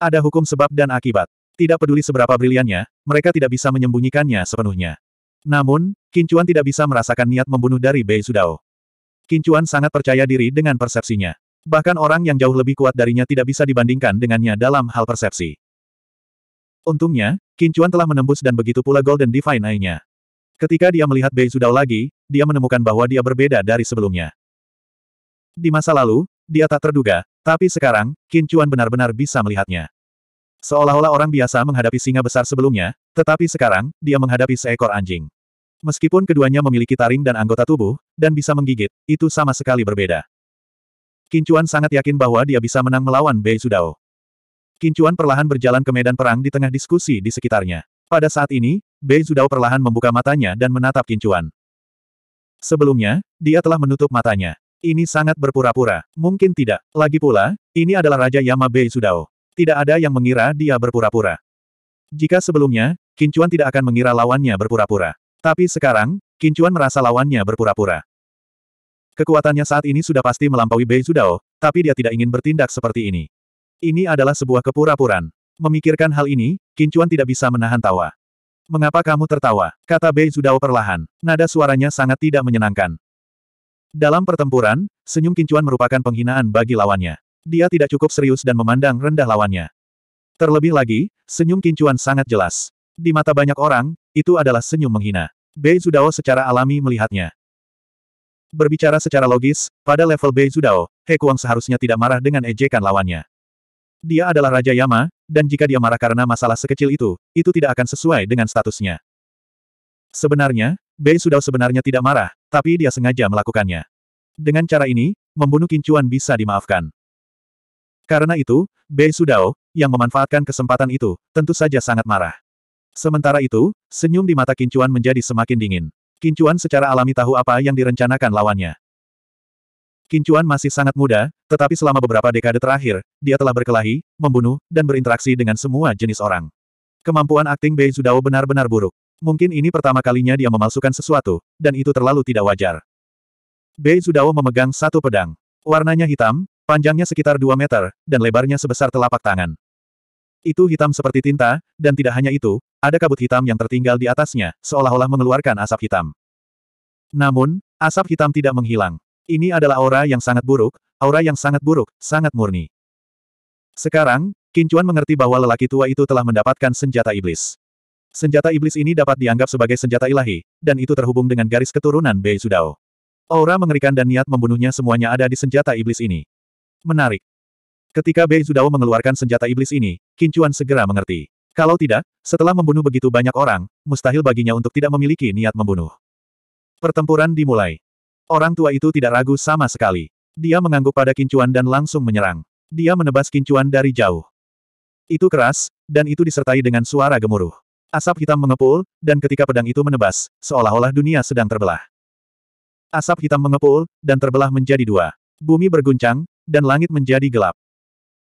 Ada hukum sebab dan akibat. Tidak peduli seberapa briliannya, mereka tidak bisa menyembunyikannya sepenuhnya. Namun, Kincuan tidak bisa merasakan niat membunuh dari Bei Sudao. Kincuan sangat percaya diri dengan persepsinya. Bahkan orang yang jauh lebih kuat darinya tidak bisa dibandingkan dengannya dalam hal persepsi. Untungnya, Kincuan telah menembus dan begitu pula Golden Divine Eye-nya. Ketika dia melihat Bei Zudao lagi, dia menemukan bahwa dia berbeda dari sebelumnya. Di masa lalu, dia tak terduga, tapi sekarang, Qin Chuan benar-benar bisa melihatnya. Seolah-olah orang biasa menghadapi singa besar sebelumnya, tetapi sekarang, dia menghadapi seekor anjing. Meskipun keduanya memiliki taring dan anggota tubuh, dan bisa menggigit, itu sama sekali berbeda. Qin Chuan sangat yakin bahwa dia bisa menang melawan Bei Zudao. Qin Chuan perlahan berjalan ke medan perang di tengah diskusi di sekitarnya. Pada saat ini, Bei Zudao perlahan membuka matanya dan menatap Kincuan. Sebelumnya, dia telah menutup matanya. Ini sangat berpura-pura, mungkin tidak. Lagi pula, ini adalah Raja Yama Bei Zudao. Tidak ada yang mengira dia berpura-pura. Jika sebelumnya, Kincuan tidak akan mengira lawannya berpura-pura. Tapi sekarang, Kincuan merasa lawannya berpura-pura. Kekuatannya saat ini sudah pasti melampaui Bei Zudao, tapi dia tidak ingin bertindak seperti ini. Ini adalah sebuah kepura-puran. Memikirkan hal ini, Kincuan tidak bisa menahan tawa. Mengapa kamu tertawa? Kata Bei Zudao perlahan. Nada suaranya sangat tidak menyenangkan. Dalam pertempuran, senyum kincuan merupakan penghinaan bagi lawannya. Dia tidak cukup serius dan memandang rendah lawannya. Terlebih lagi, senyum kincuan sangat jelas. Di mata banyak orang, itu adalah senyum menghina. Bei Zudao secara alami melihatnya. Berbicara secara logis, pada level Bei Zudao, He Kuang seharusnya tidak marah dengan ejekan lawannya. Dia adalah Raja Yama, dan jika dia marah karena masalah sekecil itu, itu tidak akan sesuai dengan statusnya. Sebenarnya, Bei Sudao sebenarnya tidak marah, tapi dia sengaja melakukannya. Dengan cara ini, membunuh Kincuan bisa dimaafkan. Karena itu, Bei Sudao, yang memanfaatkan kesempatan itu, tentu saja sangat marah. Sementara itu, senyum di mata Kincuan menjadi semakin dingin. Kincuan secara alami tahu apa yang direncanakan lawannya. Kincuan masih sangat muda, tetapi selama beberapa dekade terakhir, dia telah berkelahi, membunuh, dan berinteraksi dengan semua jenis orang. Kemampuan akting Bei Zudao benar-benar buruk. Mungkin ini pertama kalinya dia memalsukan sesuatu, dan itu terlalu tidak wajar. Bei Zudao memegang satu pedang. Warnanya hitam, panjangnya sekitar 2 meter, dan lebarnya sebesar telapak tangan. Itu hitam seperti tinta, dan tidak hanya itu, ada kabut hitam yang tertinggal di atasnya, seolah-olah mengeluarkan asap hitam. Namun, asap hitam tidak menghilang. Ini adalah aura yang sangat buruk, aura yang sangat buruk, sangat murni. Sekarang, Kincuan mengerti bahwa lelaki tua itu telah mendapatkan senjata iblis. Senjata iblis ini dapat dianggap sebagai senjata ilahi, dan itu terhubung dengan garis keturunan Bei Sudao. Aura mengerikan dan niat membunuhnya semuanya ada di senjata iblis ini. Menarik. Ketika Bei Sudao mengeluarkan senjata iblis ini, Kincuan segera mengerti. Kalau tidak, setelah membunuh begitu banyak orang, mustahil baginya untuk tidak memiliki niat membunuh. Pertempuran dimulai. Orang tua itu tidak ragu sama sekali. Dia mengangguk pada kincuan dan langsung menyerang. Dia menebas kincuan dari jauh. Itu keras, dan itu disertai dengan suara gemuruh. Asap hitam mengepul, dan ketika pedang itu menebas, seolah-olah dunia sedang terbelah. Asap hitam mengepul, dan terbelah menjadi dua. Bumi berguncang, dan langit menjadi gelap.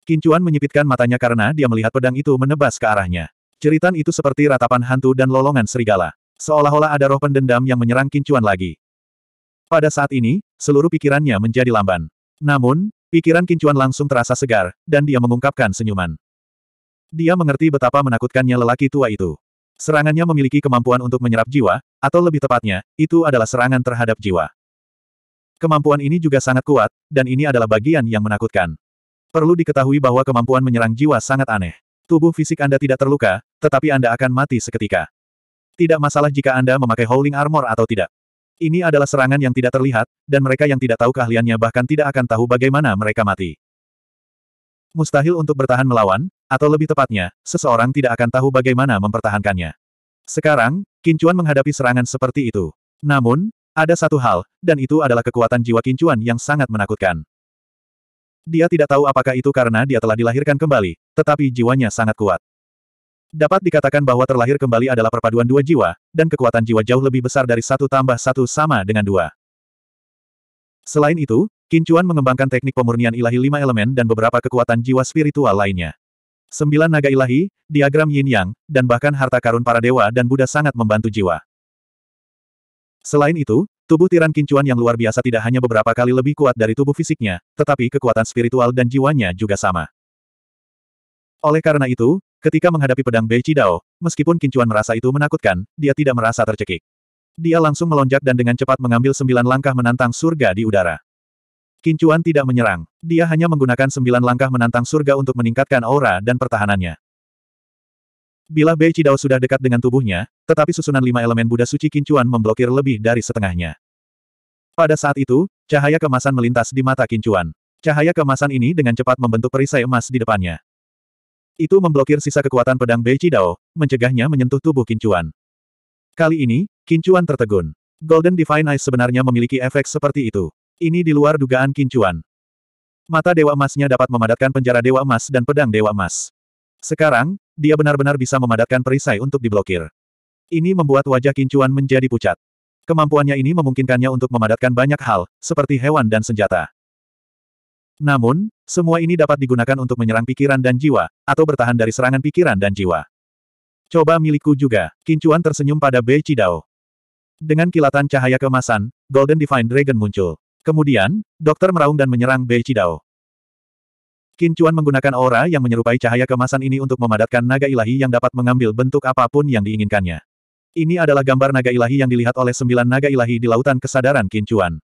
Kincuan menyipitkan matanya karena dia melihat pedang itu menebas ke arahnya. Ceritan itu seperti ratapan hantu dan lolongan serigala. Seolah-olah ada roh pendendam yang menyerang Kincuan lagi. Pada saat ini, seluruh pikirannya menjadi lamban. Namun, pikiran Kincuan langsung terasa segar, dan dia mengungkapkan senyuman. Dia mengerti betapa menakutkannya lelaki tua itu. Serangannya memiliki kemampuan untuk menyerap jiwa, atau lebih tepatnya, itu adalah serangan terhadap jiwa. Kemampuan ini juga sangat kuat, dan ini adalah bagian yang menakutkan. Perlu diketahui bahwa kemampuan menyerang jiwa sangat aneh. Tubuh fisik Anda tidak terluka, tetapi Anda akan mati seketika. Tidak masalah jika Anda memakai holding Armor atau tidak. Ini adalah serangan yang tidak terlihat, dan mereka yang tidak tahu keahliannya bahkan tidak akan tahu bagaimana mereka mati. Mustahil untuk bertahan melawan, atau lebih tepatnya, seseorang tidak akan tahu bagaimana mempertahankannya. Sekarang, Kincuan menghadapi serangan seperti itu. Namun, ada satu hal, dan itu adalah kekuatan jiwa Kincuan yang sangat menakutkan. Dia tidak tahu apakah itu karena dia telah dilahirkan kembali, tetapi jiwanya sangat kuat. Dapat dikatakan bahwa terlahir kembali adalah perpaduan dua jiwa, dan kekuatan jiwa jauh lebih besar dari satu tambah satu sama dengan dua. Selain itu, Kincuan mengembangkan teknik pemurnian ilahi lima elemen dan beberapa kekuatan jiwa spiritual lainnya. Sembilan naga ilahi, diagram yin yang, dan bahkan harta karun para dewa dan Buddha sangat membantu jiwa. Selain itu, tubuh tiran Kincuan yang luar biasa tidak hanya beberapa kali lebih kuat dari tubuh fisiknya, tetapi kekuatan spiritual dan jiwanya juga sama. Oleh karena itu, Ketika menghadapi pedang Bei Dao, meskipun Kincuan merasa itu menakutkan, dia tidak merasa tercekik. Dia langsung melonjak dan dengan cepat mengambil sembilan langkah menantang surga di udara. Kincuan tidak menyerang. Dia hanya menggunakan sembilan langkah menantang surga untuk meningkatkan aura dan pertahanannya. Bila Bei Dao sudah dekat dengan tubuhnya, tetapi susunan lima elemen Buddha suci Kincuan memblokir lebih dari setengahnya. Pada saat itu, cahaya kemasan melintas di mata Kincuan. Cahaya kemasan ini dengan cepat membentuk perisai emas di depannya. Itu memblokir sisa kekuatan pedang Bei Dao, mencegahnya menyentuh tubuh Kincuan. Kali ini, Kincuan tertegun. Golden Divine Eyes sebenarnya memiliki efek seperti itu. Ini di luar dugaan Kincuan. Mata Dewa Emasnya dapat memadatkan penjara Dewa Emas dan pedang Dewa Emas. Sekarang, dia benar-benar bisa memadatkan perisai untuk diblokir. Ini membuat wajah Kincuan menjadi pucat. Kemampuannya ini memungkinkannya untuk memadatkan banyak hal, seperti hewan dan senjata. Namun, semua ini dapat digunakan untuk menyerang pikiran dan jiwa, atau bertahan dari serangan pikiran dan jiwa. Coba milikku juga, Kincuan tersenyum pada Bei Chidao. Dengan kilatan cahaya kemasan, Golden Divine Dragon muncul. Kemudian, dokter meraung dan menyerang Bei Chidao. Kincuan menggunakan aura yang menyerupai cahaya kemasan ini untuk memadatkan naga ilahi yang dapat mengambil bentuk apapun yang diinginkannya. Ini adalah gambar naga ilahi yang dilihat oleh sembilan naga ilahi di lautan kesadaran Kincuan.